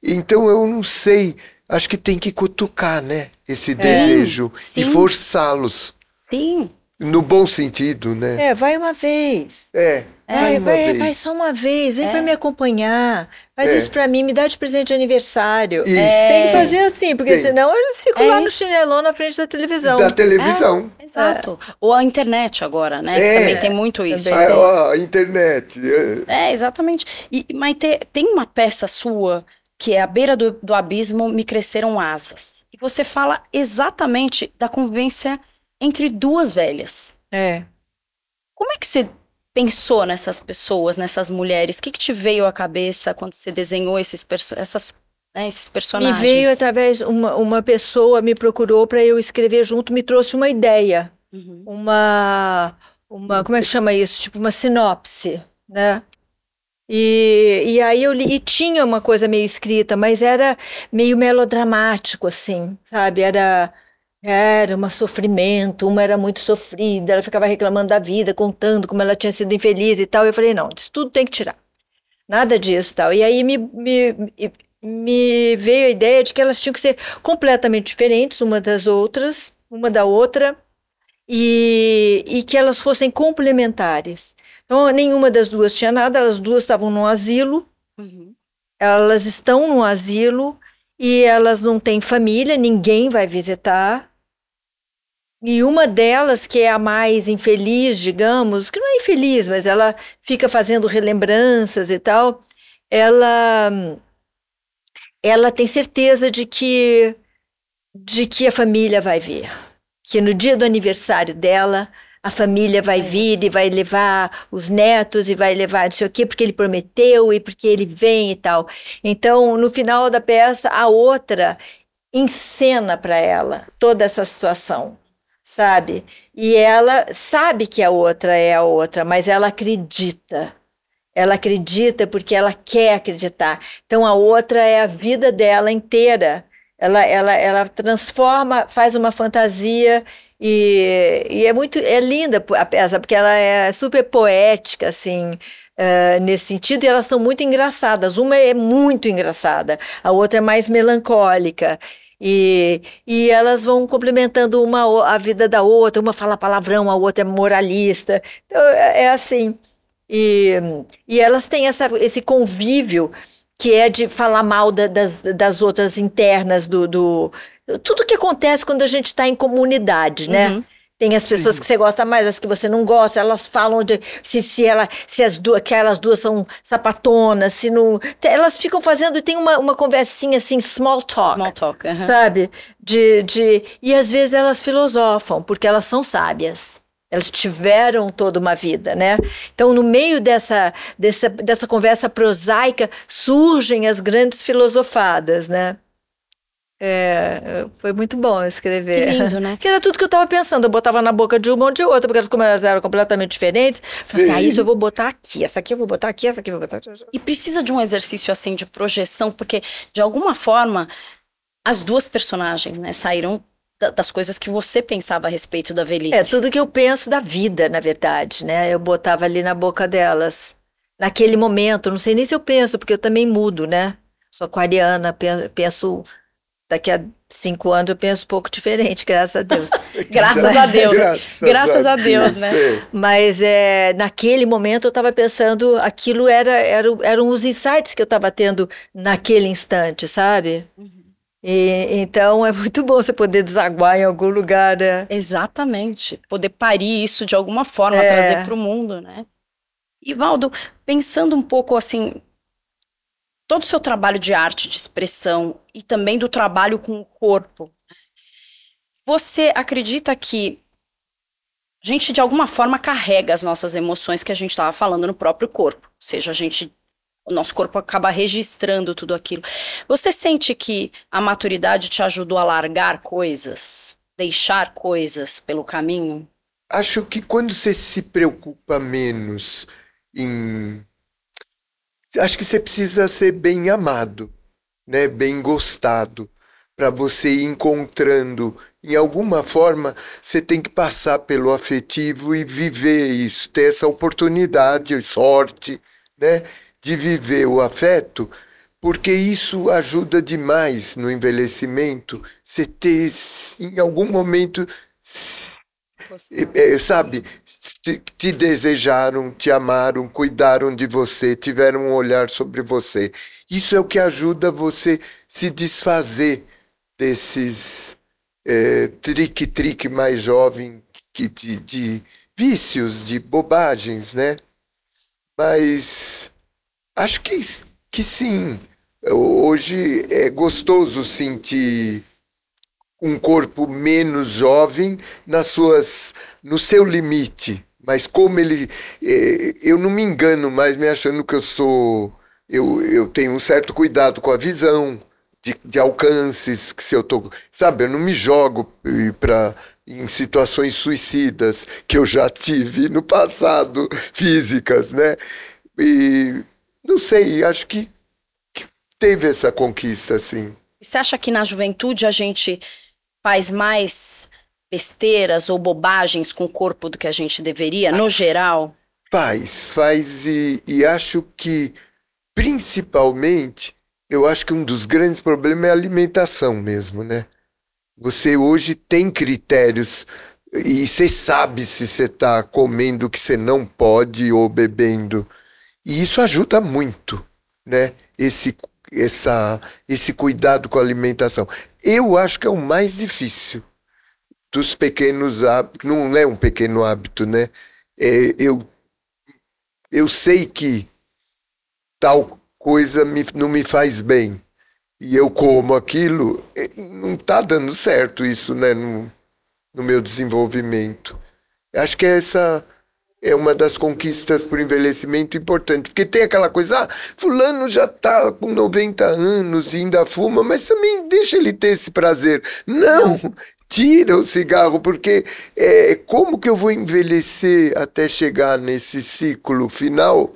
Então eu não sei. Acho que tem que cutucar, né? Esse é. desejo Sim. e forçá-los. Sim. No bom sentido, né? É, vai uma vez. É. É, vai, vai, só uma vez, vem é. para me acompanhar, faz é. isso para mim, me dá de presente de aniversário. É. Tem que fazer assim, porque Tem. senão eles ficam é lá isso. no chinelão na frente da televisão. Da televisão. É, exato. É. Ou a internet agora, né? É. Também tem muito isso. A, ah, a internet. É, exatamente. E, mas te, tem uma peça sua que é A Beira do, do Abismo, Me Cresceram Asas. E você fala exatamente da convivência entre duas velhas. É. Como é que você pensou nessas pessoas, nessas mulheres? O que, que te veio à cabeça quando você desenhou esses perso essas, né, esses personagens? Me veio através, uma, uma pessoa me procurou para eu escrever junto, me trouxe uma ideia, uhum. uma, uma, como é que chama isso? Tipo uma sinopse, né? E, e aí eu li, e tinha uma coisa meio escrita, mas era meio melodramático, assim, sabe? Era era um sofrimento, uma era muito sofrida, ela ficava reclamando da vida, contando como ela tinha sido infeliz e tal. Eu falei, não, isso tudo tem que tirar. Nada disso tal. E aí me, me, me veio a ideia de que elas tinham que ser completamente diferentes uma das outras, uma da outra, e, e que elas fossem complementares. Então, nenhuma das duas tinha nada, elas duas estavam no asilo, uhum. elas estão no asilo, e elas não têm família, ninguém vai visitar, e uma delas, que é a mais infeliz, digamos, que não é infeliz, mas ela fica fazendo relembranças e tal, ela ela tem certeza de que de que a família vai vir, que no dia do aniversário dela a família vai vir e vai levar os netos e vai levar não sei o quê, porque ele prometeu e porque ele vem e tal. Então, no final da peça, a outra encena para ela toda essa situação sabe? E ela sabe que a outra é a outra, mas ela acredita. Ela acredita porque ela quer acreditar. Então a outra é a vida dela inteira. Ela, ela, ela transforma, faz uma fantasia e, e é muito é linda a peça porque ela é super poética assim. Uh, nesse sentido, e elas são muito engraçadas. Uma é muito engraçada, a outra é mais melancólica. E, e elas vão complementando uma a vida da outra, uma fala palavrão, a outra é moralista. Então, é, é, assim. E, e elas têm essa, esse convívio que é de falar mal da, das, das outras internas, do, do, Tudo que acontece quando a gente está em comunidade, né? Uhum. Tem as pessoas Sim. que você gosta mais, as que você não gosta, elas falam de, se, se, ela, se as duas, que elas duas são sapatonas, se não. Elas ficam fazendo, tem uma, uma conversinha assim, small talk. Small talk, uh -huh. sabe? De, de, e às vezes elas filosofam, porque elas são sábias. Elas tiveram toda uma vida, né? Então, no meio dessa, dessa, dessa conversa prosaica, surgem as grandes filosofadas, né? É, foi muito bom escrever. Que lindo, né? Que era tudo que eu estava pensando. Eu botava na boca de uma ou de outra, porque as elas eram completamente diferentes. Falei, ah, isso eu vou botar aqui, essa aqui eu vou botar aqui, essa aqui eu vou botar aqui. E precisa de um exercício assim de projeção, porque de alguma forma as duas personagens, né, saíram das coisas que você pensava a respeito da velhice. É, tudo que eu penso da vida, na verdade, né? Eu botava ali na boca delas. Naquele momento, não sei nem se eu penso, porque eu também mudo, né? Sou aquariana, penso daqui a cinco anos eu penso um pouco diferente, graças a Deus. graças a Deus. Graças, graças a Deus, né? Sei. Mas é, naquele momento eu estava pensando, aquilo era, era, eram os insights que eu estava tendo naquele instante, sabe? Uhum. E, então é muito bom você poder desaguar em algum lugar, né? Exatamente. Poder parir isso de alguma forma, é. trazer para o mundo, né? E Valdo, pensando um pouco assim, todo o seu trabalho de arte, de expressão e também do trabalho com o corpo, você acredita que a gente de alguma forma carrega as nossas emoções que a gente estava falando no próprio corpo? Ou seja, a gente o nosso corpo acaba registrando tudo aquilo. Você sente que a maturidade te ajudou a largar coisas, deixar coisas pelo caminho? Acho que quando você se preocupa menos em acho que você precisa ser bem amado, né? Bem gostado para você ir encontrando em alguma forma, você tem que passar pelo afetivo e viver isso, ter essa oportunidade, sorte, né, de viver o afeto, porque isso ajuda demais no envelhecimento, você ter em algum momento é, é, sabe, te, te desejaram, te amaram, cuidaram de você, tiveram um olhar sobre você. Isso é o que ajuda você se desfazer desses eh, trique-trique mais jovem que de, de vícios, de bobagens, né? Mas acho que, que sim. Hoje é gostoso sentir um corpo menos jovem nas suas no seu limite mas como ele eh, eu não me engano mais me achando que eu sou eu, eu tenho um certo cuidado com a visão de, de alcances que se eu tô sabe eu não me jogo eh, para em situações suicidas que eu já tive no passado físicas né e não sei acho que, que teve essa conquista assim você acha que na juventude a gente faz mais besteiras ou bobagens com o corpo do que a gente deveria, no geral? Faz, faz e, e acho que principalmente, eu acho que um dos grandes problemas é a alimentação mesmo, né? Você hoje tem critérios e você sabe se você está comendo o que você não pode ou bebendo. E isso ajuda muito, né? Esse essa, esse cuidado com a alimentação. Eu acho que é o mais difícil dos pequenos hábitos. Não é um pequeno hábito, né? É, eu, eu sei que tal coisa me, não me faz bem e eu como aquilo, é, não está dando certo isso né, no, no meu desenvolvimento. Acho que é essa é uma das conquistas por envelhecimento importante. Porque tem aquela coisa, ah, fulano já está com 90 anos e ainda fuma, mas também deixa ele ter esse prazer. Não, tira o cigarro, porque é, como que eu vou envelhecer até chegar nesse ciclo final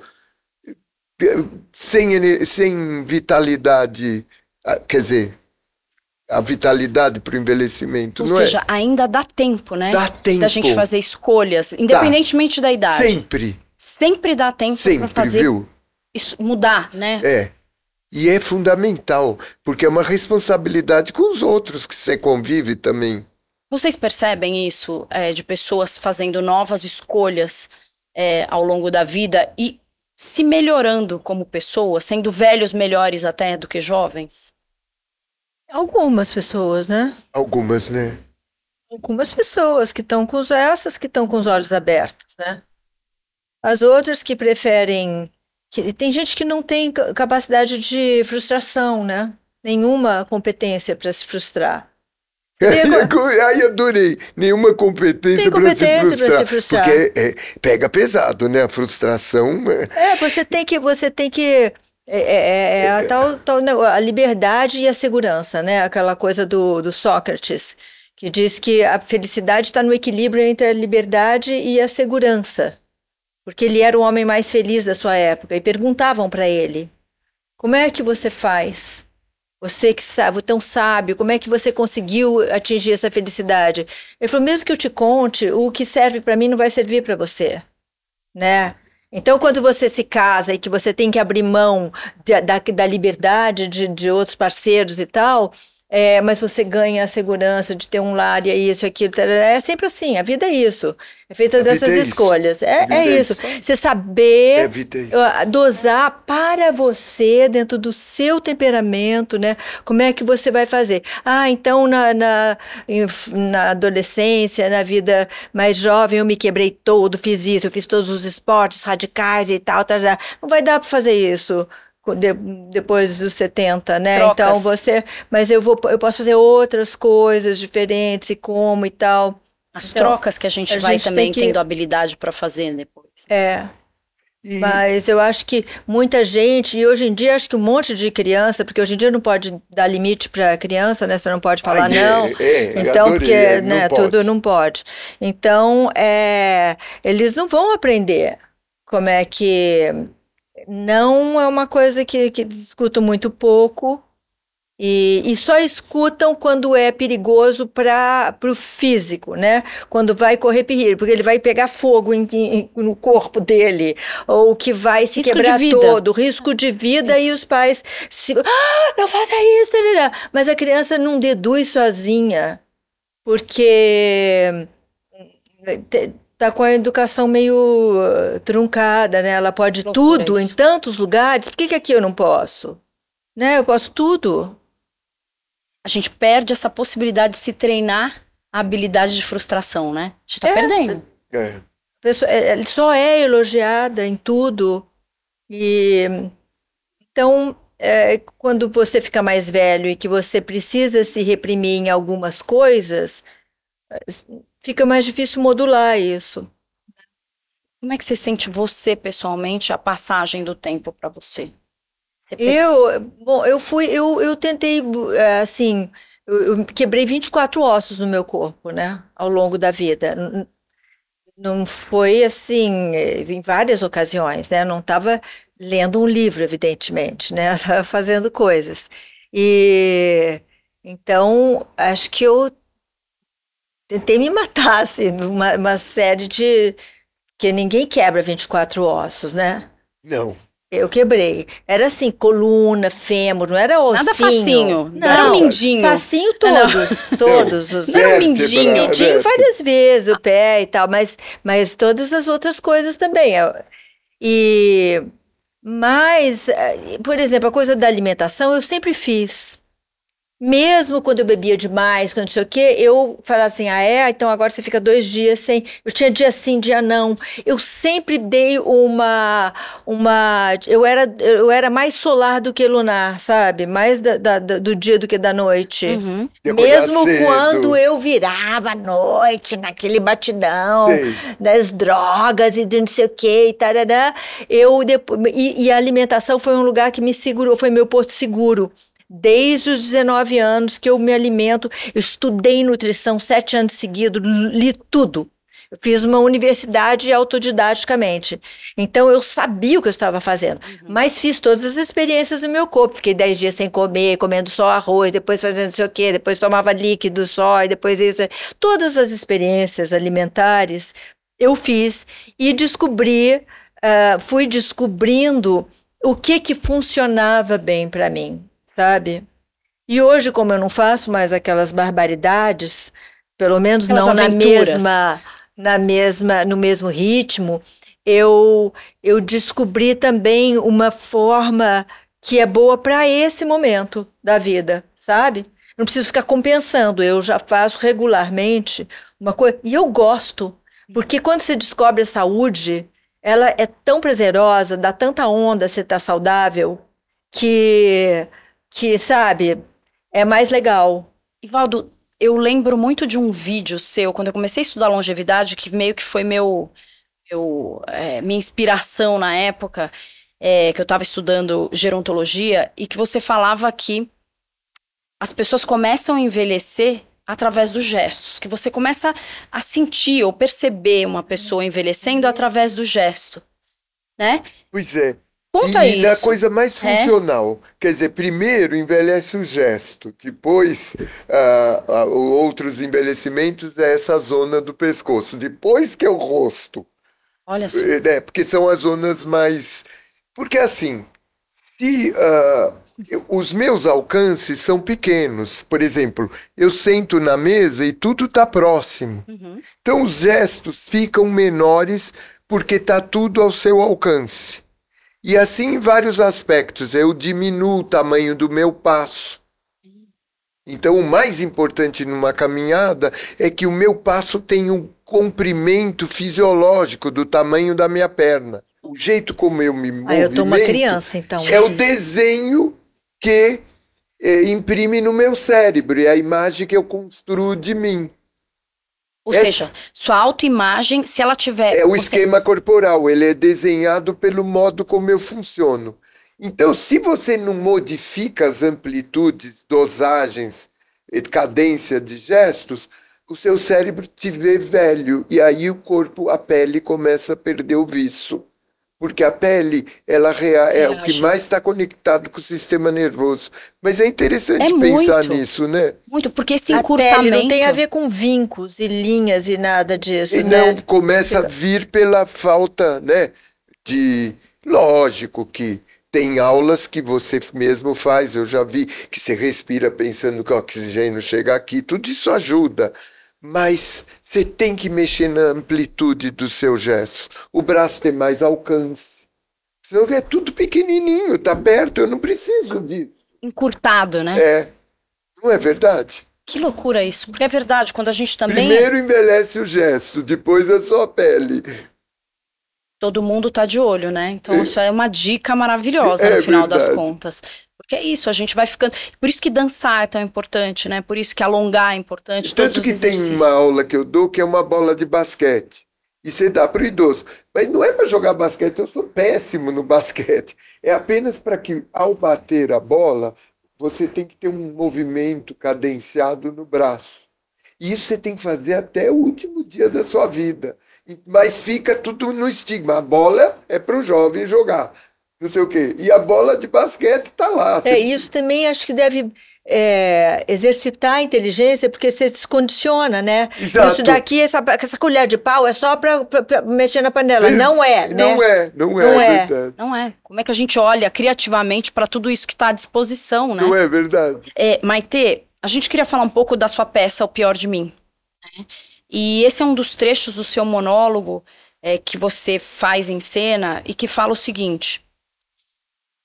eh, sem, sem vitalidade? Ah, quer dizer, a vitalidade para o envelhecimento. Ou não é? seja, é? ainda dá tempo, né? Dá tempo. Da gente fazer escolhas, independentemente dá. da idade. Sempre. Sempre dá tempo para fazer viu? Isso, mudar, né? É. E é fundamental, porque é uma responsabilidade com os outros que você convive também. Vocês percebem isso é, de pessoas fazendo novas escolhas é, ao longo da vida e se melhorando como pessoas, sendo velhos melhores até do que jovens? Algumas pessoas, né? Algumas, né? Algumas pessoas que estão com os, essas que estão com os olhos abertos, né? As outras que preferem. Que, tem gente que não tem capacidade de frustração, né? Nenhuma competência para se frustrar. Aí adorei. Nenhuma competência, para se, frustrar, se frustrar. Porque é, pega pesado, né? A frustração. É, é você tem que, você tem que é é, é, é, é, a, é. tal, tal, a liberdade e a segurança, né? Aquela coisa do, do Sócrates, que diz que a felicidade está no equilíbrio entre a liberdade e a segurança. Porque ele era o homem mais feliz da sua época. E perguntavam para ele: como é que você faz? Você que sabe, tão sábio, como é que você conseguiu atingir essa felicidade? Ele falou: mesmo que eu te conte, o que serve para mim não vai servir para você, né? Então, quando você se casa e que você tem que abrir mão de, da, da liberdade de, de outros parceiros e tal, é, mas você ganha a segurança de ter um lar e é isso, aquilo. Tarará. É sempre assim, a vida é isso. É feita a dessas é escolhas. É, isso. É, é isso. Você saber é, é ah, dosar para você, dentro do seu temperamento, né? Como é que você vai fazer? Ah, então na, na, na adolescência, na vida mais jovem, eu me quebrei todo, fiz isso, eu fiz todos os esportes radicais e tal, tarará. não vai dar para fazer isso de, depois dos 70, né? Trocas. Então você, mas eu vou, eu posso fazer outras coisas diferentes e como e tal. As então, trocas que a gente a vai gente também que... tendo habilidade para fazer depois. É. E... Mas eu acho que muita gente, e hoje em dia acho que um monte de criança, porque hoje em dia não pode dar limite para criança, né? Você não pode falar Ai, é, não. É, é, então, adorei, porque é, né, tudo não pode. Então, é, eles não vão aprender como é que não é uma coisa que, que escuto muito pouco. E, e só escutam quando é perigoso para o físico, né? Quando vai correr perigo, porque ele vai pegar fogo em, em, no corpo dele, ou que vai se risco quebrar todo, risco de vida, é. e os pais se. Ah, não faça isso! Tarará. Mas a criança não deduz sozinha, porque hum, tá com a educação meio eh, truncada, né? Ela pode Loucura tudo isso. em tantos lugares. Por que, que aqui eu não posso? Né? Eu posso tudo. A gente perde essa possibilidade de se treinar a habilidade de frustração, né? A gente tá é, perdendo. É. Pessoa, ela é, é, só é elogiada em tudo. E então, é, quando você fica mais velho e que você precisa se reprimir em algumas coisas, fica mais difícil modular isso. Como é que você sente você pessoalmente a passagem do tempo para você? você pensa... Eu, bom, eu fui, eu, eu tentei é, assim, eu, eu quebrei 24 ossos no meu corpo, né, ao longo da vida. Não foi assim, é, em várias ocasiões, né? Não estava lendo um livro, evidentemente, né? Estava fazendo coisas. E então acho que eu tentei me matar, assim, numa uma série de. que ninguém quebra 24 ossos, né? Não. Eu quebrei. Era assim, coluna, fêmur, não era ossinho. Nada facinho. Não, era um mindinho. Facinho todos, ah, não. todos. Os... Era um mindinho. Mindinho várias vezes, o pé e tal, mas, mas todas as outras coisas também. É, e... Mas, eh, por exemplo, a coisa da alimentação eu sempre fiz mesmo quando eu bebia demais, quando não sei o quê, eu falava assim: ah, é? Então agora você fica dois dias sem. Eu tinha dia sim, dia não. Eu sempre dei uma. uma eu, era, eu era mais solar do que lunar, sabe? Mais da, da, do dia do que da noite. Uhum. Mesmo quando eu virava à noite, naquele batidão das drogas e de não sei o quê e tarará, eu depois, e, e a alimentação foi um lugar que me segurou, foi meu posto seguro desde os 19 anos que eu me alimento. Eu estudei nutrição sete anos seguidos, li tudo. Eu fiz uma universidade autodidaticamente. Então eu sabia o que eu estava fazendo. Uhum. Mas fiz todas as experiências no meu corpo. Fiquei dez dias sem comer, comendo só arroz, depois fazendo não sei o quê, depois tomava líquido só, e depois isso. Todas as experiências alimentares eu fiz e descobri, uh, fui descobrindo o que que funcionava bem para mim sabe? E hoje, como eu não faço mais aquelas barbaridades, pelo menos aquelas não aventuras. na mesma, na mesma, no mesmo ritmo, eu eu descobri também uma forma que é boa para esse momento da vida, sabe? não preciso ficar compensando, eu já faço regularmente uma coisa. E eu gosto, porque quando você descobre a saúde, ela é tão prazerosa, dá tanta onda, você tá saudável, que que, sabe, é mais legal. Ivaldo, eu lembro muito de um vídeo seu, quando eu comecei a estudar longevidade, que meio que foi meu, meu é, minha inspiração na época, é, que eu estava estudando gerontologia, e que você falava que as pessoas começam a envelhecer através dos gestos, que você começa a sentir ou perceber uma pessoa envelhecendo através do gesto, né? Pois é. Conta e, é isso. E da coisa mais é? funcional. É? Quer dizer, primeiro envelhece o gesto, depois ah, ah outros envelhecimentos é essa zona do pescoço, depois que é o rosto. Olha só. É, né, porque são as zonas mais. Porque assim, se. Ah, os meus alcances são pequenos. Por exemplo, eu sento na mesa e tudo está próximo. Uhum. Então os gestos ficam menores porque está tudo ao seu alcance. E assim em vários aspectos, eu diminuo o tamanho do meu passo. Então, o mais importante numa caminhada é que o meu passo tenha um comprimento fisiológico do tamanho da minha perna. O jeito como eu me movimento. Ah, eu tô uma criança, então. É o desenho que é, imprime no meu cérebro, é a imagem que eu construo de mim. Ou Essa... seja, sua autoimagem, se ela tiver. É o esquema corporal, ele é desenhado pelo modo como eu funciono. Então, se você não modifica as amplitudes, dosagens, cadência de gestos, o seu cérebro te vê velho e aí o corpo, a pele começa a perder o viço porque a pele ela rea, é, o que mais está conectado com o sistema nervoso. Mas é interessante é pensar muito, nisso, né? Muito, porque esse encurtamento... A pele não tem a ver com vincos e linhas e nada disso, e né? Não, começa a vir pela falta, né, de... Lógico que tem aulas que você mesmo faz, eu já vi que você respira pensando que o oxigênio chega aqui, tudo isso ajuda mas você tem que mexer na amplitude do seu gesto. O braço tem mais alcance. Senão é tudo pequenininho, tá perto, eu não preciso disso. Encurtado, né? É. Não é verdade? Que loucura isso, porque é verdade, quando a gente também. Primeiro envelhece o gesto, depois é só a pele. Todo mundo tá de olho, né? Então, é. isso é uma dica maravilhosa é no final verdade. das contas que é isso, a gente vai ficando. Por isso que dançar é tão importante, né? Por isso que alongar é importante. Tanto que tem uma aula que eu dou que é uma bola de basquete. E você dá para o idoso. Mas não é para jogar basquete, eu sou péssimo no basquete. É apenas para que, ao bater a bola, você tem que ter um movimento cadenciado no braço. E isso você tem que fazer até o último dia da sua vida. Mas fica tudo no estigma. A bola é para o jovem jogar não sei o quê. E a bola de basquete está lá. É, isso também acho que deve é, exercitar a inteligência, porque você descondiciona, né? Exato. Isso daqui, essa, essa colher de pau é só para mexer na panela. Isso. Não é, né? Não é, não é, não é, é, verdade. Não é. Como é que a gente olha criativamente para tudo isso que está à disposição, né? Não é verdade. É, Maite, a gente queria falar um pouco da sua peça O Pior de Mim. Né? E esse é um dos trechos do seu monólogo é, que você faz em cena e que fala o seguinte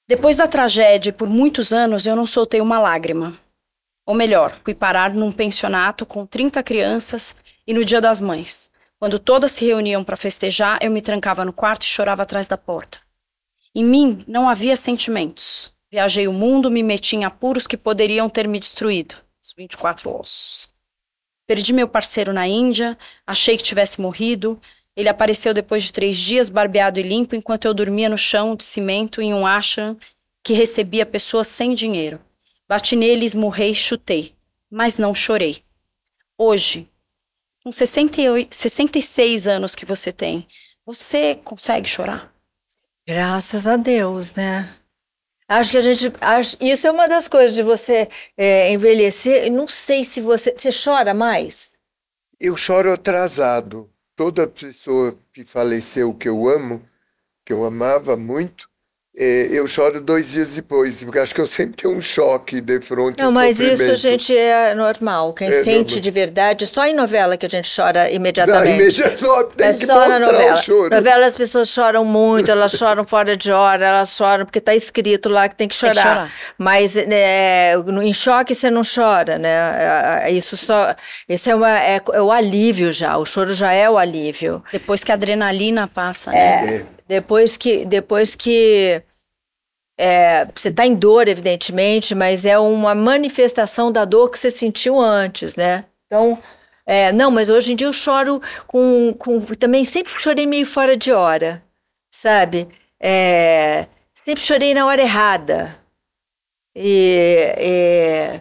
depois da tragédia, por muitos anos, eu não soltei uma lágrima. Ou melhor, fui parar num pensionato com 30 crianças e no Dia das Mães. Quando todas se reuniam para festejar, eu me trancava no quarto e chorava atrás da porta. Em mim não havia sentimentos. Viajei o mundo, me meti em apuros que poderiam ter me destruído. Os 24 ossos. Perdi meu parceiro na Índia, achei que tivesse morrido, ele apareceu depois de três dias, barbeado e limpo, enquanto eu dormia no chão de cimento em um ashram que recebia pessoas sem dinheiro. Bati nele, esmurrei, chutei, mas não chorei. Hoje, com 68, 66 anos que você tem, você consegue chorar? Graças a Deus, né? Acho que a gente. Acho, isso é uma das coisas de você é, envelhecer. Não sei se você. Você chora mais? Eu choro atrasado toda pessoa que faleceu que eu amo, que eu amava muito, eh, eu choro dois dias depois, porque acho que eu sempre tenho um choque de frente Não, mas isso, gente, é normal. Quem é, sente de verdade, só em novela que a gente chora imediatamente. Não, imediatamente tem é que só na novela. Novela as pessoas choram muito, elas choram fora de hora, elas choram porque está escrito lá que tem que chorar. Tem que chorar. Mas é, em choque você não chora, né? É, é, isso só, isso é, uma, é, é, o alívio já. O choro já é o alívio. Depois que a adrenalina passa, é, né? É. Depois que, depois que é, você está em dor, evidentemente, mas é uma manifestação da dor que você sentiu antes, né? Então, é, não, mas hoje em dia eu choro com, com. Também sempre chorei meio fora de hora, sabe? É, sempre chorei na hora errada. E,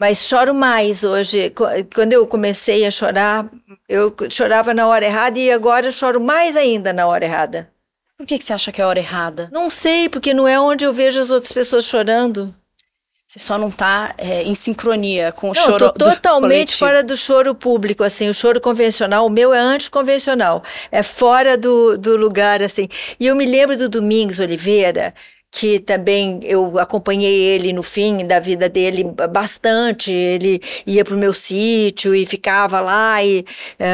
mas choro mais hoje. Quando eu comecei a chorar, eu chorava na hora errada e agora eu choro mais ainda na hora errada. Por que, que você acha que é a hora errada? Não sei, porque não é onde eu vejo as outras pessoas chorando. Você só não está é, em sincronia com o não, choro. Eu tô totalmente fora do choro público, assim. O choro convencional, o meu é anticonvencional. É fora do, do lugar, assim. E eu me lembro do Domingos Oliveira, que também eu acompanhei ele no fim da vida dele bastante. Ele ia para o meu sítio e ficava lá e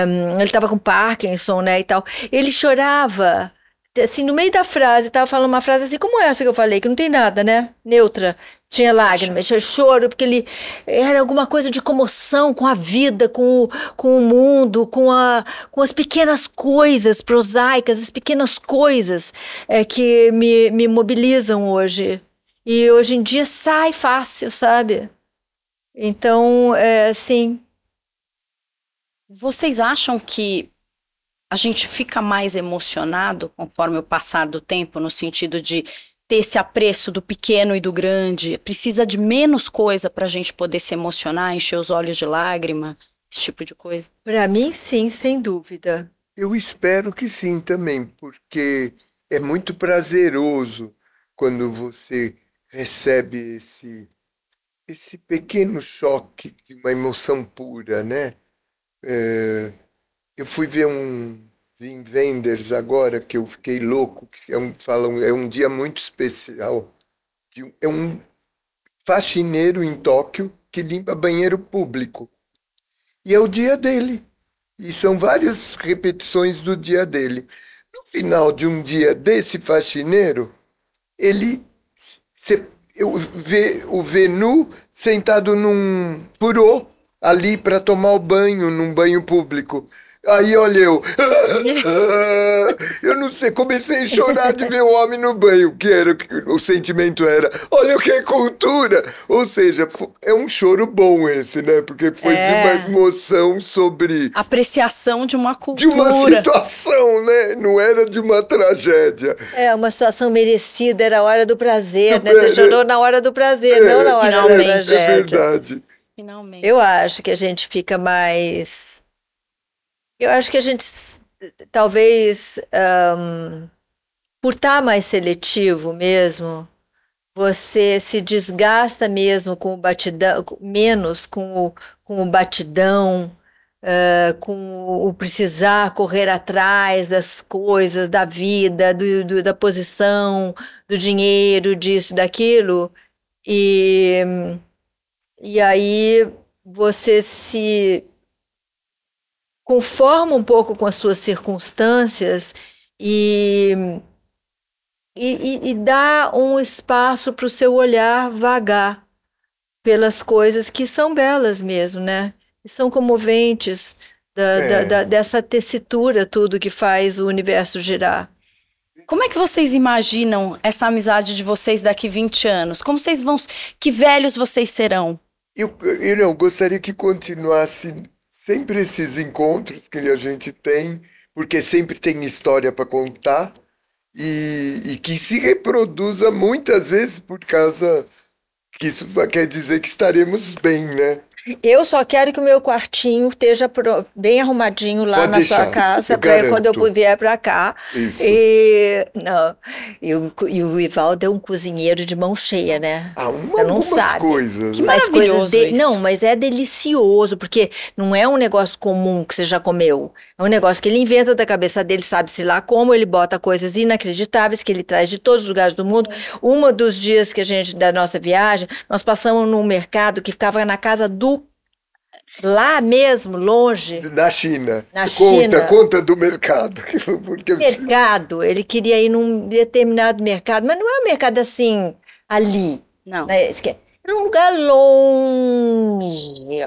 um, ele estava com Parkinson, né, e tal. Ele chorava assim, no meio da frase, tava falando uma frase assim, como é essa que eu falei, que não tem nada, né? Neutra. Tinha lágrimas, tinha choro, porque ele era alguma coisa de comoção com a vida, com o, com o mundo, com, a, com as pequenas coisas prosaicas, as pequenas coisas é, que me, me mobilizam hoje. E hoje em dia sai fácil, sabe? Então, é, assim. Vocês acham que a gente fica mais emocionado conforme o passar do tempo, no sentido de ter esse apreço do pequeno e do grande. Precisa de menos coisa para a gente poder se emocionar, encher os olhos de lágrima, esse tipo de coisa? Para mim, sim, sem dúvida. Eu espero que sim também, porque é muito prazeroso quando você recebe esse, esse pequeno choque de uma emoção pura, né? É eu fui ver um Vim Venders agora, que eu fiquei louco, que é um, falam, é um dia muito especial. De, é um faxineiro em Tóquio que limpa banheiro público. E é o dia dele. E são várias repetições do dia dele. No final de um dia desse faxineiro, ele se, eu vê, o Venu sentado num furô ali para tomar o banho, num banho público. Aí olhei eu. Ah, eu não sei, comecei a chorar de ver o homem no banho, que era o sentimento era, olha o que é cultura! Ou seja, é um choro bom esse, né? Porque foi é. de uma é. emoção sobre apreciação de uma cultura. De uma situação, né? Não era de uma tragédia. É, uma situação merecida, era a hora do prazer, né? Você é. chorou na hora do prazer, é, não na hora finalmente. da é tragédia. É verdade. Finalmente. Eu acho que a gente fica mais eu acho que a gente talvez um, por estar tá mais seletivo mesmo, você se desgasta mesmo com o batidão, menos com o, com o batidão, uh, com o precisar correr atrás das coisas, da vida, do, do, da posição, do dinheiro, disso, daquilo. E, e aí você se conforma um pouco com as suas circunstâncias e, e, e dá um espaço para o seu olhar vagar pelas coisas que são belas mesmo, né? E são comoventes da, é. da, da, dessa tessitura tudo que faz o universo girar. Como é que vocês imaginam essa amizade de vocês daqui 20 anos? Como vocês vão... Que velhos vocês serão? Eu, eu não gostaria que continuasse sempre esses encontros que a gente tem, porque sempre tem história para contar e, e, que se reproduza muitas vezes por causa que isso quer dizer que estaremos bem, né? Eu só quero que o meu quartinho esteja bem arrumadinho lá Pode na deixar, sua casa, para quando eu vier para cá. Isso. E, não, e, o, e o Ivaldo é um cozinheiro de mão cheia, né? Ah, uma, eu não sabe. coisas. Que mais né? coisas de... Não, mas é delicioso, porque não é um negócio comum que você já comeu. É um negócio que ele inventa da cabeça dele, sabe-se lá como, ele bota coisas inacreditáveis que ele traz de todos os lugares do mundo. É. Um dos dias que a gente, da nossa viagem, nós passamos num mercado que ficava na casa do lá mesmo, longe. Na China. Na conta, China. Conta do mercado. Porque... Mercado, ele queria ir num determinado mercado, mas não é um mercado assim, ali. Não. Né, é Era um lugar longe,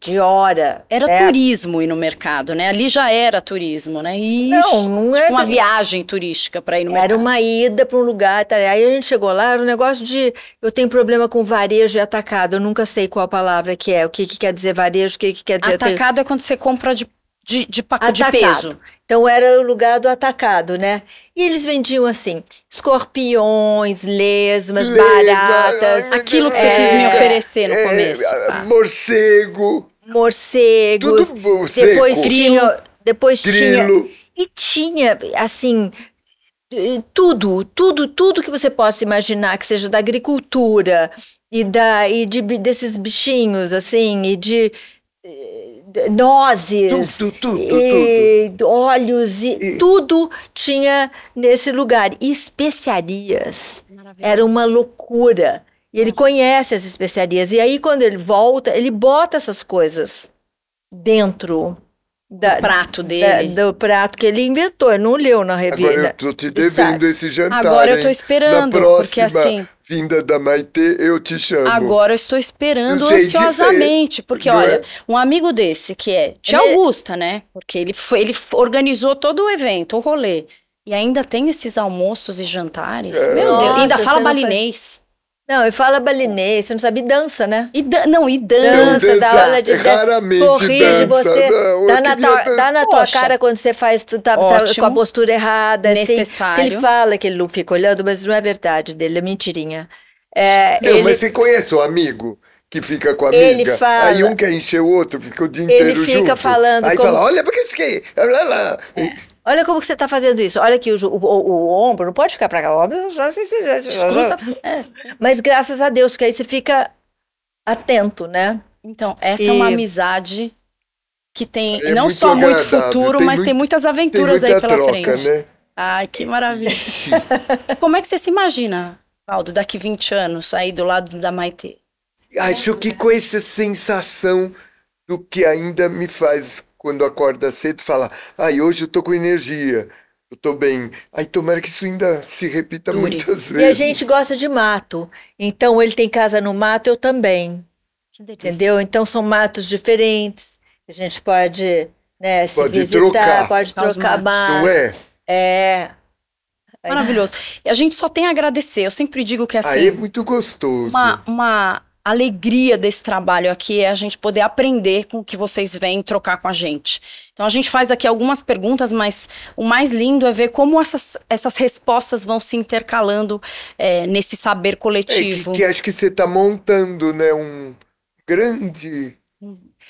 de hora. Era né? turismo ir no mercado, né? Ali já era turismo, né? Ixi, não, não é tipo era. uma viagem turística para ir no era mercado. Era uma ida para um lugar. Tá? Aí a gente chegou lá, era um negócio de. Eu tenho problema com varejo e atacado. Eu nunca sei qual palavra que é, o que, que quer dizer varejo, o que, que quer dizer. Atacado é quando você compra de de, de, pac... de peso. Então era o lugar do atacado, né? E eles vendiam assim: escorpiões, lesmas, Lesma, baratas. Aquilo que você é, quis me oferecer no é, começo. É, tá. Morcego. Morcegos. Tudo morcego. Depois tinha. Depois Grilo. tinha. E tinha, assim, tudo, tudo, tudo que você possa imaginar que seja da agricultura e da e de, desses bichinhos assim e de nozes, tu, tu, tu, e olhos e, e, tudo tinha nesse lugar. especiarias. Maravilha. Era uma loucura. E ele conhece as especiarias. E aí, quando ele volta, ele bota essas coisas dentro da, do prato dele. Da, do prato que ele inventou, ele não leu na revista. Agora eu tô te devendo Exato. esse jantar. Agora eu tô esperando, próxima, porque assim vinda da Maitê, eu te chamo. Agora eu estou esperando ansiosamente, porque Não olha, é? um amigo desse que é Tia é Augusta, né? Porque ele foi, ele organizou todo o evento, o rolê. E ainda tem esses almoços e jantares. É. Meu Deus, e ainda fala balinês. Foi... Não, e fala balinês, você não sabe, e dança, né? E não, e dança, não, dá aula de dança. Raramente corrige dança, você, não, dá, na tua, dá na tua Poxa. cara quando você faz, tu tá, tá com a postura errada, assim, Necessário. assim. ele fala que ele não fica olhando, mas não é verdade dele, é mentirinha. É, não, ele... mas você conhece o amigo? que fica com a amiga. Ele fala, aí um quer encher o outro, fica o dia inteiro junto. Ele fica junto. falando. Aí como... fala, olha, porque isso que. É. Olha como que você está fazendo isso. Olha aqui, o, o, o, o ombro não pode ficar para cá. Óbvio, já, já, já, já. É. Mas graças a Deus, que aí você fica atento, né? Então, essa e... é uma amizade que tem é não muito só muito futuro, tem mas muito, tem muitas aventuras tem aí pela troca, frente. Né? Ai, que maravilha. como é que você se imagina, Valdo, daqui 20 anos, aí do lado da Maite? Acho que com essa sensação do que ainda me faz quando acorda cedo fala: ai, ah, hoje eu tô com energia. Eu tô bem. Ai, tomara que isso ainda se repita Dure. muitas vezes. E a gente gosta de mato. Então ele tem casa no mato, eu também. Entendeu? Então são matos diferentes. A gente pode, né, se pode visitar, trocar. pode trocar mato. É. é. Maravilhoso. E a gente só tem a agradecer. Eu sempre digo que é assim. Aí é muito gostoso. Uma, uma alegria desse trabalho aqui é a gente poder aprender com o que vocês vêm trocar com a gente. Então a gente faz aqui algumas perguntas, mas o mais lindo é ver como essas, essas respostas vão se intercalando é, nesse saber coletivo. É que, que acho que você está montando, né, um grande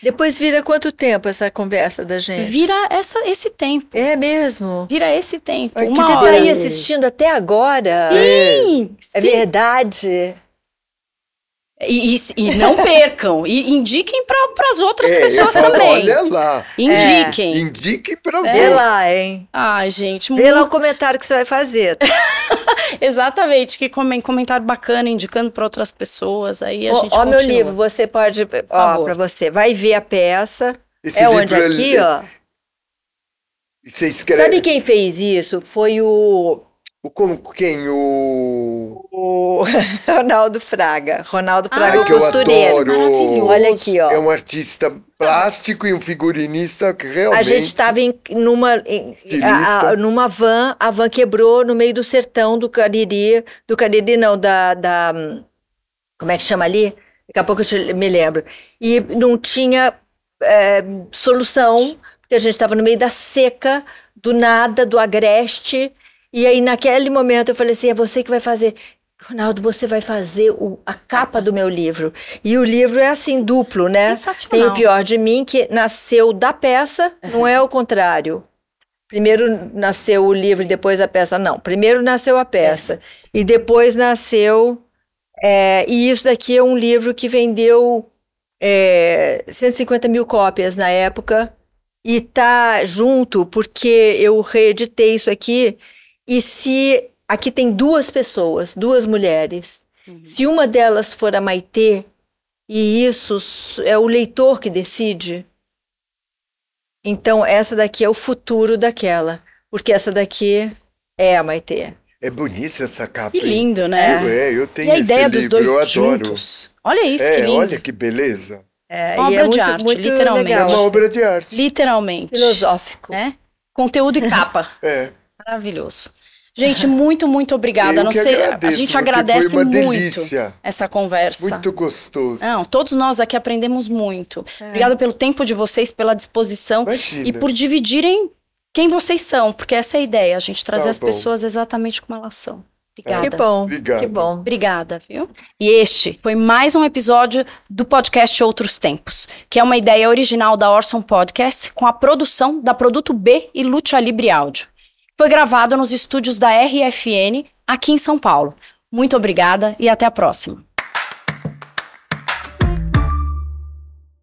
depois vira quanto tempo essa conversa da gente? Vira essa, esse tempo. É mesmo? Vira esse tempo. Ai, uma você tá hora. aí assistindo até agora? Sim! É, sim. é verdade. E, e, e não percam. e indiquem para as outras é, pessoas também. Olha lá. Indiquem. É. Indiquem para você. É lá, hein? Ai, gente. Vê muito... lá o comentário que você vai fazer. Exatamente. Que comentário bacana, indicando para outras pessoas. Aí a gente Ó, continua. meu livro, você pode. ó, para você. Vai ver a peça. Esse é onde? É Aqui, é... ó. Você escreve. Sabe quem fez isso? Foi o o como quem? O. O Ronaldo Fraga. Ronaldo ah, Fraga ah, costureiro. Olha aqui, ó. É um artista plástico e um figurinista que realmente. A gente estava em, numa, em, numa van, a van quebrou no meio do sertão do Cariri. Do Cariri, não, da. da como é que chama ali? Daqui a pouco eu me lembro. E não tinha é, solução, porque a gente estava no meio da seca, do nada, do agreste e aí, naquele momento, eu falei assim: é você que vai fazer. Ronaldo, você vai fazer o, a capa do meu livro. E o livro é assim, duplo, né? Sensacional. Tem o pior de mim, que nasceu da peça, não é o contrário. Primeiro nasceu o livro e depois a peça. Não, primeiro nasceu a peça. É. E depois nasceu. É, e isso daqui é um livro que vendeu é, 150 mil cópias na época. E tá junto, porque eu reeditei isso aqui e se aqui tem duas pessoas, duas mulheres, uhum. se uma delas for a Maitê, e isso é o leitor que decide, então essa daqui é o futuro daquela, porque essa daqui é a Maitê. É bonita essa capa. Que lindo, né? Eu, é, eu tenho e a ideia livro, dos dois juntos. Olha isso, é, que lindo. Olha que beleza. É, é obra é de arte, literalmente. Legal. É uma obra de arte. Literalmente. Filosófico. Né? Conteúdo e capa. é. Maravilhoso. Gente, muito, muito obrigada. Eu não sei, agradeço, a gente agradece foi uma muito delícia. essa conversa. Muito gostoso. Não, todos nós aqui aprendemos muito. É. Obrigada pelo tempo de vocês, pela disposição Imagina. e por dividirem quem vocês são, porque essa é a ideia, a gente trazer tá as pessoas exatamente como elas são. Obrigada. Que bom. Obrigado. Que bom. Obrigada, viu? E este foi mais um episódio do podcast Outros Tempos, que é uma ideia original da Orson Podcast com a produção da Produto B e Lucha Libre Áudio foi gravado nos estúdios da RFN aqui em São Paulo. Muito obrigada e até a próxima.